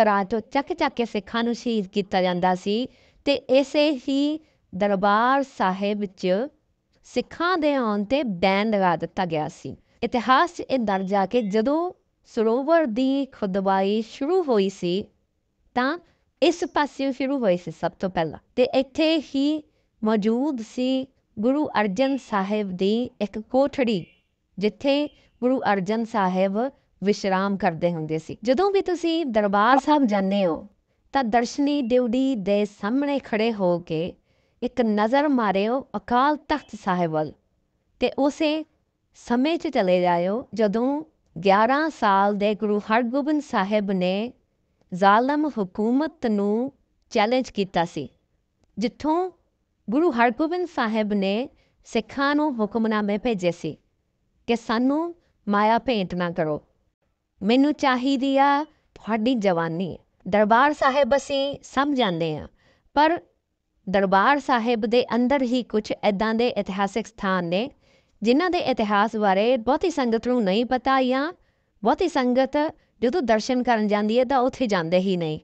ਘਰਾਂ 'ਚੋਂ ਚੱਕ ਚੱਕ ਕੇ ਸਿੱਖਾਂ ਨੂੰ ਸ਼ਹੀਦ ਕੀਤਾ ਜਾਂਦਾ ਸੀ ਤੇ ਇਸੇ ਹੀ ਦਰਬਾਰ ਸਾਹਿਬ ਵਿੱਚ ਸਿੱਖਾਂ ਦੇ ਆਉਣ 'ਤੇ ਬੈਨ ਲਗਾ ਦਿੱਤਾ ਗਿਆ ਸੀ ਇਤਿਹਾਸ 'ਚ ਇਹ ਦਰਜ ਆ ਕੇ ਜਦੋਂ ਸਰੋਵਰ ਦੀ ਖੁਦਵਾਈ ਸ਼ੁਰੂ ਹੋਈ ਸੀ ਤਾਂ ਇਸ ਪਾਸੇ ਸ਼ੁਰੂ ਹੋਈ ਸੀ ਸਭ ਤੋਂ ਪਹਿਲਾਂ ਤੇ ਇੱਥੇ ਹੀ ਮੌਜੂਦ ਸੀ ਗੁਰੂ ਅਰਜਨ ਸਾਹਿਬ ਦੀ ਇੱਕ ਕੋਠੜੀ ਜਿੱਥੇ ਗੁਰੂ ਅਰਜਨ ਸਾਹਿਬ ਵਿਸ਼ਰਾਮ ਕਰਦੇ ਹੁੰਦੇ ਸੀ ਜਦੋਂ ਵੀ ਤੁਸੀਂ ਦਰਬਾਰ ਸਾਹਿਬ ਜਾਂਦੇ ਹੋ ਤਾਂ ਦਰਸ਼ਨੀ ਡਿਊਡੀ ਦੇ ਸਾਹਮਣੇ ਖੜੇ ਹੋ ਕੇ ਇੱਕ ਨਜ਼ਰ ਮਾਰਿਓ ਅਕਾਲ ਤਖਤ ਸਾਹਿਬ ਵੱਲ ਤੇ ਉਸੇ ਸਮੇਂ 'ਚ ਚਲੇ ਜਾਇਓ ਜਦੋਂ 11 ਸਾਲ ਦੇ ਗੁਰੂ ਹਰਗੋਬਿੰਦ ਸਾਹਿਬ ਨੇ ਜ਼ਾਲਮ ਹਕੂਮਤ ਨੂੰ ਚੈਲੰਜ ਕੀਤਾ ਸੀ ਜਿੱਥੋਂ ਗੁਰੂ ਹਰਗੋਬਿੰਦ ਸਾਹਿਬ ਨੇ ਸਿੱਖਾਂ ਨੂੰ ਹੁਕਮਨਾਮੇ ਭੇਜੇ ਸੀ ਕਿ ਸਾਨੂੰ ਮਾਇਆ ਭੇਂਟ ਨਾ ਕਰੋ ਮੈਨੂੰ ਚਾਹੀਦੀ ਆ ਤੁਹਾਡੀ ਜਵਾਨੀ ਦਰਬਾਰ ਸਾਹਿਬ ਅਸੀਂ ਸਭ ਜਾਂਦੇ ਆ ਪਰ ਦਰਬਾਰ ਸਾਹਿਬ ਦੇ ਅੰਦਰ ਹੀ ਕੁਝ ਐਦਾਂ ਦੇ ਇਤਿਹਾਸਿਕ ਸਥਾਨ ਨੇ ਜਿਨ੍ਹਾਂ ਦੇ ਇਤਿਹਾਸ ਬਾਰੇ ਬਹੁਤੀ ਸੰਗਤ ਨੂੰ ਨਹੀਂ ਪਤਾ ਜਾਂ ਬਹੁਤੀ ਸੰਗਤ ਜਦੋਂ ਦਰਸ਼ਨ ਕਰਨ ਜਾਂਦੀ ਹੈ ਤਾਂ ਉੱਥੇ ਜਾਂਦੇ ਹੀ ਨਹੀਂ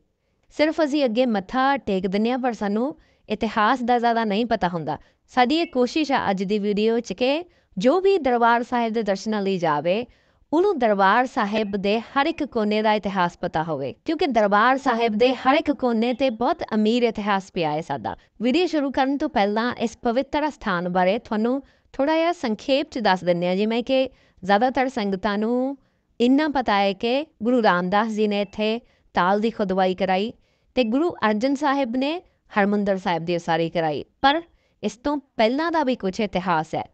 ਸਿਰਫ ਅਸੀਂ ਅੱਗੇ ਮੱਥਾ ਟੇਕ ਦਿੰਨੇ ਆ ਪਰ ਸਾਨੂੰ ਇਤਿਹਾਸ ਦਾ ਜ਼ਿਆਦਾ ਨਹੀਂ ਪਤਾ ਹੁੰਦਾ ਸਾਡੀ ਇਹ ਕੋਸ਼ਿਸ਼ ਆ ਅੱਜ ਦੀ ਵੀਡੀਓ 'ਚ ਕਿ ਜੋ ਵੀ ਦਰਬਾਰ ਸਾਹਿਬ ਦੇ ਦਰਸ਼ਨਾਂ ਲਈ ਜਾਵੇ ਉਹਨੂੰ ਦਰਬਾਰ ਸਾਹਿਬ ਦੇ ਹਰ ਇੱਕ ਕੋਨੇ ਦਾ ਇਤਿਹਾਸ ਪਤਾ ਹੋਵੇ ਕਿਉਂਕਿ ਦਰਬਾਰ ਸਾਹਿਬ ਦੇ ਹਰ ਇੱਕ ਕੋਨੇ ਤੇ ਬਹੁਤ ਅਮੀਰ ਇਤਿਹਾਸ ਪਿਆ ਹੈ ਸਾਡਾ ਵੀਡੀਓ ਸ਼ੁਰੂ ਕਰਨ ਤੋਂ ਪਹਿਲਾਂ ਇਸ ਪਵਿੱਤਰ ਸਥਾਨ ਬਾਰੇ ਤੁਹਾਨੂੰ ਥੋੜਾ ਜਿਹਾ ਸੰਖੇਪ ਚ ਦੱਸ ਦਿੰਨੇ ਆ ਜਿਵੇਂ ਕਿ ਜ਼ਿਆਦਾਤਰ ਸੰਗਤਾਂ ਨੂੰ ਇੰਨਾ ਪਤਾ ਹੈ ਕਿ ਗੁਰੂ ਰਾਮਦਾਸ ਜੀ ਨੇ ਇੱਥੇ ਤਾਲ ਦੀ ਖੁਦਵਾਈ ਕਰਾਈ ਤੇ ਗੁਰੂ ਅਰਜਨ ਸਾਹਿਬ ਨੇ ਹਰਮੰਦਰ ਸਾਹਿਬ ਦੀ ਉਸਾਰੀ ਕਰਾਈ ਪਰ ਇਸ ਤੋਂ ਪਹਿਲਾਂ ਦਾ ਵੀ ਕੁਝ ਇਤਿਹਾਸ ਹੈ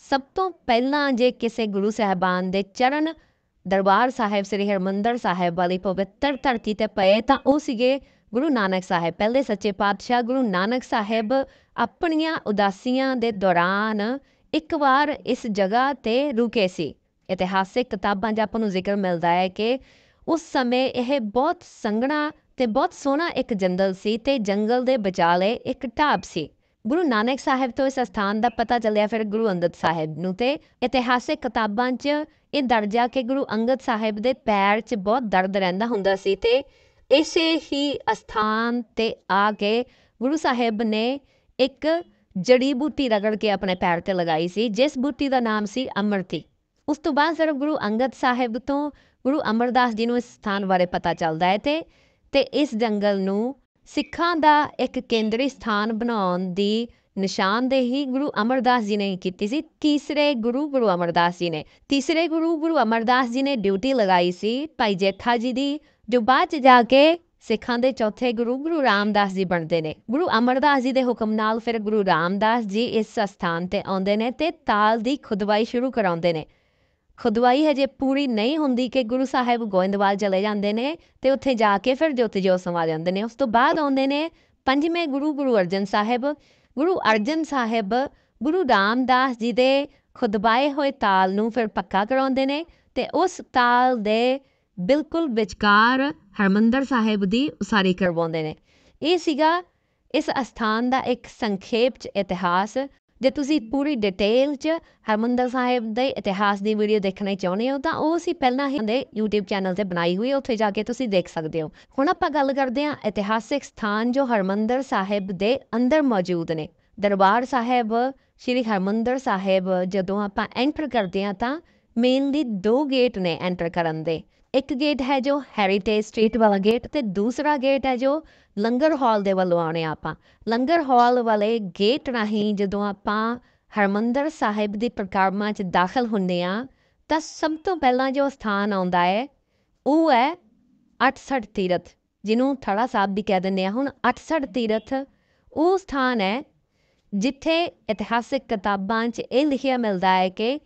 ਸਭ ਤੋਂ ਪਹਿਲਾਂ ਜੇ ਕਿਸੇ ਗੁਰੂ ਸਾਹਿਬਾਨ ਦੇ ਚਰਨ ਦਰਬਾਰ ਸਾਹਿਬ ਸ੍ਰੀ ਹਰਮੰਦਰ ਸਾਹਿਬ ਵਾਲੀ ਪਵਿੱਤਰ ਧਰਤੀ ਤੇ ਪਏ ਤਾਂ ਉਹ ਸੀਗੇ ਗੁਰੂ ਨਾਨਕ ਸਾਹਿਬ ਪਹਿਲੇ ਸੱਚੇ ਪਾਤਸ਼ਾਹ ਗੁਰੂ ਨਾਨਕ ਸਾਹਿਬ ਆਪਣੀਆਂ ਉਦਾਸੀਆਂ ਦੇ ਦੌਰਾਨ ਇੱਕ ਵਾਰ ਇਸ ਜਗ੍ਹਾ ਤੇ ਰੁਕੇ ਸੀ ਇਤਿਹਾਸਿਕ ਕਿਤਾਬਾਂ 'ਚ ਆਪਾਂ ਨੂੰ ਜ਼ਿਕਰ ਮਿਲਦਾ ਹੈ ਕਿ ਉਸ ਸਮੇਂ ਇਹ ਬਹੁਤ ਸੰਘਣਾ ਤੇ ਬਹੁਤ ਸੋਹਣਾ ਇੱਕ ਜੰਗਲ ਸੀ ਤੇ ਜੰਗਲ ਦੇ ਵਿਚਾਲੇ ਇੱਕ ਢਾਬ ਸੀ ਗੁਰੂ ਨਾਨਕ ਸਾਹਿਬ ਤੋਂ ਇਸ ਸਥਾਨ ਦਾ ਪਤਾ ਚੱਲਿਆ ਫਿਰ ਗੁਰੂ ਅੰਗਦ ਸਾਹਿਬ ਨੂੰ ਤੇ ਇਤਿਹਾਸਿਕ ਕਿਤਾਬਾਂ 'ਚ ਇਹ ਦਰਜਾ ਕਿ ਗੁਰੂ ਅੰਗਦ ਸਾਹਿਬ ਦੇ ਪੈਰ 'ਚ ਬਹੁਤ ਦਰਦ ਰਹਿੰਦਾ ਹੁੰਦਾ ਸੀ ਤੇ ਇਸੇ ਹੀ ਸਥਾਨ ਤੇ ਆ ਕੇ ਗੁਰੂ ਸਾਹਿਬ ਨੇ ਇੱਕ ਜੜੀ ਬੂਟੀ ਰਗੜ ਕੇ ਆਪਣੇ ਪੈਰ ਤੇ ਲਗਾਈ ਸੀ ਜਿਸ ਬੂਟੀ ਦਾ ਨਾਮ ਸੀ ਅਮਰਤੀ ਉਸ ਤੋਂ ਬਾਅਦ ਸਰ ਗੁਰੂ ਅੰਗਦ ਸਾਹਿਬ ਤੋਂ ਗੁਰੂ ਅਮਰਦਾਸ ਜੀ ਨੂੰ ਇਸ ਸਥਾਨ ਬਾਰੇ ਪਤਾ ਚੱਲਦਾ ਹੈ ਤੇ ਤੇ ਇਸ ਜੰਗਲ ਨੂੰ ਸਿੱਖਾਂ ਦਾ ਇੱਕ ਕੇਂਦਰੀ ਸਥਾਨ ਬਣਾਉਣ ਦੀ ਨਿਸ਼ਾਨਦੇਹੀ ਗੁਰੂ ਅਮਰਦਾਸ ਜੀ ਨੇ ਕੀਤੀ ਸੀ ਤੀਸਰੇ ਗੁਰੂ ਗੁਰੂ ਅਮਰਦਾਸ ਜੀ ਨੇ ਤੀਸਰੇ ਗੁਰੂ ਗੁਰੂ ਅਮਰਦਾਸ ਜੀ ਨੇ ਡਿਊਟੀ ਲਗਾਈ ਸੀ ਭਾਈ ਜੇਠਾ ਜੀ ਦੀ ਜੋ ਬਾਅਦ ਚ ਜਾ ਕੇ ਸਿੱਖਾਂ ਦੇ ਚੌਥੇ ਗੁਰੂ ਗੁਰੂ ਰਾਮਦਾਸ ਜੀ ਬਣਦੇ ਨੇ ਗੁਰੂ ਅਮਰਦਾਸ ਜੀ ਦੇ ਹੁਕਮ ਨਾਲ ਫਿਰ ਗੁਰੂ ਰਾਮਦਾਸ ਜੀ ਇਸ ਸਥਾਨ ਤੇ ਆਉਂਦੇ ਨੇ ਤੇ ਤਾਲ ਦੀ ਖੁਦਵਾਈ ਸ਼ੁਰੂ ਕਰਾਉਂਦੇ ਨੇ ਖੁਦਵਾਈ ਹਜੇ ਪੂਰੀ ਨਹੀਂ ਹੁੰਦੀ ਕਿ ਗੁਰੂ ਸਾਹਿਬ ਗੋਇੰਦਵਾਲ ਚਲੇ ਜਾਂਦੇ ਨੇ ਤੇ ਉੱਥੇ ਜਾ ਕੇ ਫਿਰ ਜੋਤ ਜੋ ਸਮਾ ਜਾਂਦੇ ਨੇ ਉਸ ਤੋਂ ਬਾਅਦ ਆਉਂਦੇ ਨੇ ਪੰਜਵੇਂ ਗੁਰੂ ਗੁਰੂ ਅਰਜਨ ਸਾਹਿਬ ਗੁਰੂ ਅਰਜਨ ਸਾਹਿਬ ਗੁਰੂ ਰਾਮਦਾਸ ਜੀ ਦੇ ਖੁਦਵਾਏ ਹੋਏ ਤਾਲ ਨੂੰ ਫਿਰ ਪੱਕਾ ਕਰਾਉਂਦੇ ਨੇ ਤੇ ਉਸ ਤਾਲ ਦੇ ਬਿਲਕੁਲ ਵਿਚਕਾਰ ਹਰਮੰਦਰ ਸਾਹਿਬ ਦੀ ਉਸਾਰੀ ਕਰਵਾਉਂਦੇ ਨੇ ਇਹ ਸੀਗਾ ਇਸ ਅਸਥਾਨ ਦਾ ਇੱਕ ਸੰਖੇਪ ਇਤਿਹਾਸ ਜੇ ਤੁਸੀਂ ਪੂਰੀ ਡਿਟੇਲ 'ਚ ਹਰਮੰਦਰ ਸਾਹਿਬ ਦੇ ਇਤਿਹਾਸ ਦੀ ਵੀਡੀਓ ਦੇਖਣੀ ਚਾਹੁੰਦੇ ਹੋ ਤਾਂ ਉਹ ਅਸੀਂ ਪਹਿਲਾਂ ਹੀ ਦੇ YouTube ਚੈਨਲ ਤੇ ਬਣਾਈ ਹੋਈ ਉੱਥੇ ਜਾ ਕੇ ਤੁਸੀਂ ਦੇਖ ਸਕਦੇ ਹੋ ਹੁਣ ਆਪਾਂ ਗੱਲ ਕਰਦੇ ਹਾਂ ਇਤਿਹਾਸਿਕ ਸਥਾਨ ਜੋ ਹਰਮੰਦਰ ਸਾਹਿਬ ਦੇ ਅੰਦਰ ਮੌਜੂਦ ਨੇ ਦਰਬਾਰ ਸਾਹਿਬ ਸ਼੍ਰੀ ਹਰਮੰਦਰ ਸਾਹਿਬ ਜਦੋਂ ਆਪਾਂ ਐਂਟਰ ਕਰਦੇ ਹਾਂ ਤਾਂ ਮੇਨਲੀ ਦੋ ਗੇਟ ਨੇ ਐਂਟਰ ਕਰਨ ਦੇ ਇੱਕ ਗੇਟ ਹੈ ਜੋ ਹੈਰੀਟੇਜ ਸਟਰੀਟ ਵਾਲਾ ਗੇਟ ਤੇ ਦੂਸਰਾ ਗੇਟ ਹੈ ਜੋ ਲੰਗਰ ਹਾਲ ਦੇ ਵੱਲ ਆਉਣੇ ਆਪਾਂ ਲੰਗਰ ਹਾਲ ਵਾਲੇ ਗੇਟ ਰਾਹੀਂ ਜਦੋਂ ਆਪਾਂ ਹਰਮੰਦਰ ਸਾਹਿਬ ਦੀ ਪਰਿਕਰਮਾ 'ਚ ਦਾਖਲ ਹੁੰਦੇ ਆ ਤਾਂ ਸਭ ਤੋਂ ਪਹਿਲਾਂ ਜੋ ਸਥਾਨ ਆਉਂਦਾ ਹੈ ਉਹ ਹੈ 68 ਤੀਰਥ ਜਿਹਨੂੰ ਥੜਾ ਸਾਹਿਬ ਵੀ ਕਹਿ ਦਿੰਦੇ ਆ ਹੁਣ 68 ਤੀਰਥ ਉਹ ਸਥਾਨ ਹੈ ਜਿੱਥੇ ਇਤਿਹਾਸਿਕ ਕਿਤਾਬਾਂ 'ਚ ਇਹ ਲਿਖਿਆ ਮਿਲਦਾ ਹੈ ਕਿ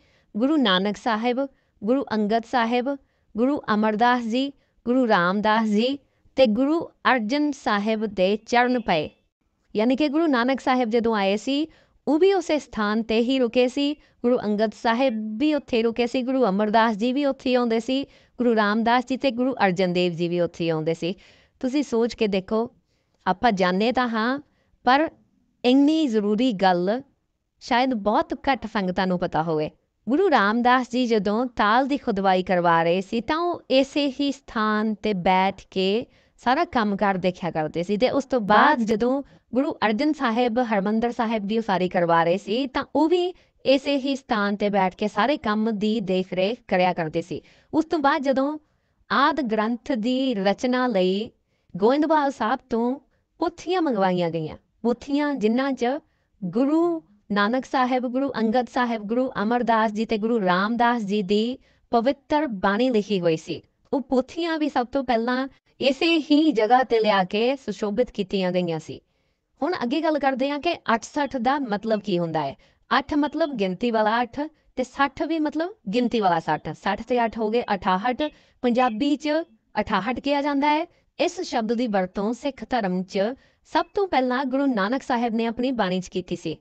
ਗੁਰੂ ਨਾਨਕ ਸਾਹਿਬ ਗੁਰੂ ਅੰਗਦ ਸਾਹਿਬ ਗੁਰੂ ਅਮਰਦਾਸ ਜੀ ਗੁਰੂ ਰਾਮਦਾਸ ਜੀ ਤੇ ਗੁਰੂ ਅਰਜਨ ਸਾਹਿਬ ਦੇ ਚਰਨ ਪਏ ਯਾਨੀ ਕਿ ਗੁਰੂ ਨਾਨਕ ਸਾਹਿਬ ਜਦੋਂ ਆਏ ਸੀ ਉਹ ਵੀ ਉਸੇ ਸਥਾਨ ਤੇ ਹੀ ਰੁਕੇ ਸੀ ਗੁਰੂ ਅੰਗਦ ਸਾਹਿਬ ਵੀ ਉੱਥੇ ਰੁਕੇ ਸੀ ਗੁਰੂ ਅਮਰਦਾਸ ਜੀ ਵੀ ਉੱਥੇ ਆਉਂਦੇ ਸੀ ਗੁਰੂ ਰਾਮਦਾਸ ਜੀ ਤੇ ਗੁਰੂ ਅਰਜਨ ਦੇਵ ਜੀ ਵੀ ਉੱਥੇ ਆਉਂਦੇ ਸੀ ਤੁਸੀਂ ਸੋਚ ਕੇ ਦੇਖੋ ਆਪਾਂ ਜਾਣਦੇ ਤਾਂ ਹਾਂ ਪਰ ਇੰਨੀ ਜ਼ਰੂਰੀ ਗੱਲ ਸ਼ਾਇਦ ਬਹੁਤ ਘੱਟ ਸੰਗਤਾਂ ਨੂੰ ਪਤਾ ਹੋਵੇ ਗੁਰੂ ਰਾਮਦਾਸ ਜੀ ਜਦੋਂ ਤਾਲ ਦੀ ਖੁਦਵਾਈ ਕਰਵਾ ਰਹੇ ਸੀ ਤਾਂ ਉਹ ਇਸੇ ਹੀ ਸਥਾਨ ਤੇ ਬੈਠ ਕੇ ਸਾਰਾ ਕੰਮ ਕਰ ਦੇਖਿਆ ਕਰਦੇ ਸੀ ਤੇ ਉਸ ਤੋਂ ਬਾਅਦ ਜਦੋਂ ਗੁਰੂ ਅਰਜਨ ਸਾਹਿਬ ਹਰਮੰਦਰ ਸਾਹਿਬ ਦੀ ਉਸਾਰੀ ਕਰਵਾ ਰਹੇ ਸੀ ਤਾਂ ਉਹ ਵੀ ਇਸੇ ਹੀ ਸਥਾਨ ਤੇ ਬੈਠ ਕੇ ਸਾਰੇ ਕੰਮ ਦੀ ਦੇਖਰੇਖ ਕਰਿਆ ਕਰਦੇ ਸੀ ਉਸ ਤੋਂ ਬਾਅਦ ਜਦੋਂ ਆਦ ਗ੍ਰੰਥ ਦੀ ਰਚਨਾ ਲਈ ਗੋਇੰਦਵਾਲ ਸਾਹਿਬ ਤੋਂ ਪੁੱਥੀਆਂ ਮੰਗਵਾਈਆਂ ਗਈਆਂ ਪੁੱਥੀਆਂ ਜਿਨ੍ਹਾਂ 'ਚ ਗੁਰੂ ਨਾਨਕ ਸਾਹਿਬ ਗੁਰੂ ਅੰਗਦ ਸਾਹਿਬ ਗੁਰੂ ਅਮਰਦਾਸ ਜੀ ਤੇ ਗੁਰੂ ਰਾਮਦਾਸ ਜੀ ਦੀ ਪਵਿੱਤਰ ਬਾਣੀ ਲਿਖੀ ਹੋਈ ਸੀ ਉਹ ਪੋਥੀਆਂ ਵੀ ਸਭ ਤੋਂ ਪਹਿਲਾਂ ਇਸੇ ਹੀ ਜਗ੍ਹਾ ਤੇ ਲਿਆ ਕੇ ਸੁਸ਼ੋਭਿਤ ਕੀਤੀਆਂ ਗਈਆਂ ਸੀ ਹੁਣ ਅੱਗੇ ਗੱਲ ਕਰਦੇ ਹਾਂ ਕਿ 68 ਦਾ ਮਤਲਬ ਕੀ ਹੁੰਦਾ ਹੈ 8 ਮਤਲਬ ਗਿਣਤੀ ਵਾਲਾ 8 ਤੇ 60 ਵੀ ਮਤਲਬ ਗਿਣਤੀ ਵਾਲਾ 60 60 ਤੇ 8 ਹੋ ਗਏ 68 ਪੰਜਾਬੀ 'ਚ 68 ਕਿਹਾ ਜਾਂਦਾ ਹੈ ਇਸ ਸ਼ਬਦ ਦੀ ਵਰਤੋਂ ਸਿੱਖ ਧਰਮ 'ਚ ਸਭ ਤੋਂ ਪਹਿਲਾਂ ਗੁਰੂ ਨਾਨਕ ਸਾਹਿਬ ਨੇ ਆਪਣੀ ਬਾਣੀ 'ਚ ਕੀਤੀ ਸੀ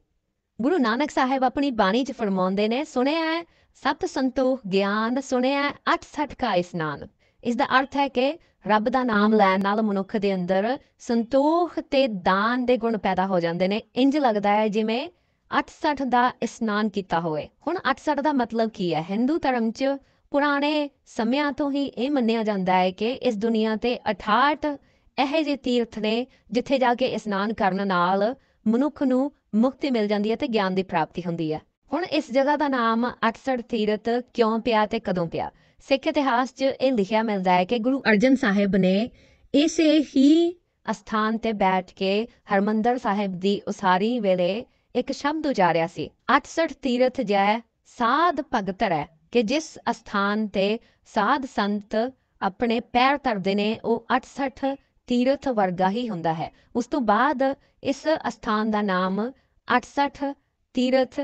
ਗੁਰੂ ਨਾਨਕ ਸਾਹਿਬ ਆਪਣੀ ਬਾਣੀ 'ਚ ਫਰਮਾਉਂਦੇ ਨੇ ਸੁਣਿਆ ਸਤ ਸੰਤੋਖ ਗਿਆਨ ਸੁਣਿਆ ਅਠ ਸਠ ਕਾ ਇਸਨਾਨ ਇਸ ਦਾ ਅਰਥ ਹੈ ਕਿ ਰੱਬ ਦਾ ਨਾਮ ਲੈਣ ਨਾਲ ਮਨੁੱਖ ਦੇ ਅੰਦਰ ਸੰਤੋਖ ਤੇ ਦਾਨ ਦੇ ਗੁਣ ਪੈਦਾ ਹੋ ਜਾਂਦੇ ਨੇ ਇੰਜ ਲੱਗਦਾ ਹੈ ਜਿਵੇਂ 68 ਦਾ ਇਸਨਾਨ ਕੀਤਾ ਹੋਵੇ ਹੁਣ 68 ਦਾ ਮਤਲਬ ਕੀ ਹੈ ਹਿੰਦੂ ਧਰਮ 'ਚ ਪੁਰਾਣੇ ਸਮਿਆਂ ਤੋਂ ਹੀ ਇਹ ਮੰਨਿਆ ਜਾਂਦਾ ਹੈ ਕਿ ਇਸ ਦੁਨੀਆ ਤੇ 68 ਇਹੋ ਜਿਹੇ ਤੀਰਥ ਨੇ ਜਿੱਥੇ ਜਾ ਕੇ ਇਸਨਾਨ ਕਰਨ ਨਾਲ ਮਨੁੱਖ ਨੂੰ ਮੁਕਤੀ ਮਿਲ ਜਾਂਦੀ ਹੈ ਤੇ ਗਿਆਨ ਦੀ ਪ੍ਰਾਪਤੀ ਹੁੰਦੀ ਹੈ ਹੁਣ ਇਸ ਜਗ੍ਹਾ ਦਾ ਨਾਮ ਅਕਸਰ ਤੀਰਤ ਕਿਉਂ ਪਿਆ ਤੇ ਕਦੋਂ ਪਿਆ ਸਿੱਖ ਇਤਿਹਾਸ 'ਚ ਇਹ ਲਿਖਿਆ ਮਿਲਦਾ ਹੈ ਕਿ ਗੁਰੂ ਅਰਜਨ ਸਾਹਿਬ ਨੇ ਇਸੇ ਹੀ ਅਸਥਾਨ ਤੇ ਬੈਠ ਕੇ ਹਰਮੰਦਰ ਸਾਹਿਬ ਦੀ ਉਸਾਰੀ ਵੇਲੇ ਇੱਕ ਸ਼ਬਦ ਉਚਾਰਿਆ ਸੀ 68 ਤੀਰਥ ਜੈ ਸਾਧ ਭਗਤ ਰੈ ਕਿ ਜਿਸ ਅਸਥਾਨ ਤੇ ਸਾਧ ਸੰਤ ਆਪਣੇ ਪੈਰ ਧਰਦੇ ਨੇ ਉਹ 68 ਤੀਰਥ ਵਰਗਾ ਹੀ ਹੁੰਦਾ ਹੈ ਉਸ ਤੋਂ ਬਾਅਦ ਇਸ ਅਸਥਾਨ ਦਾ ਨਾਮ 68 ਤੀਰਥ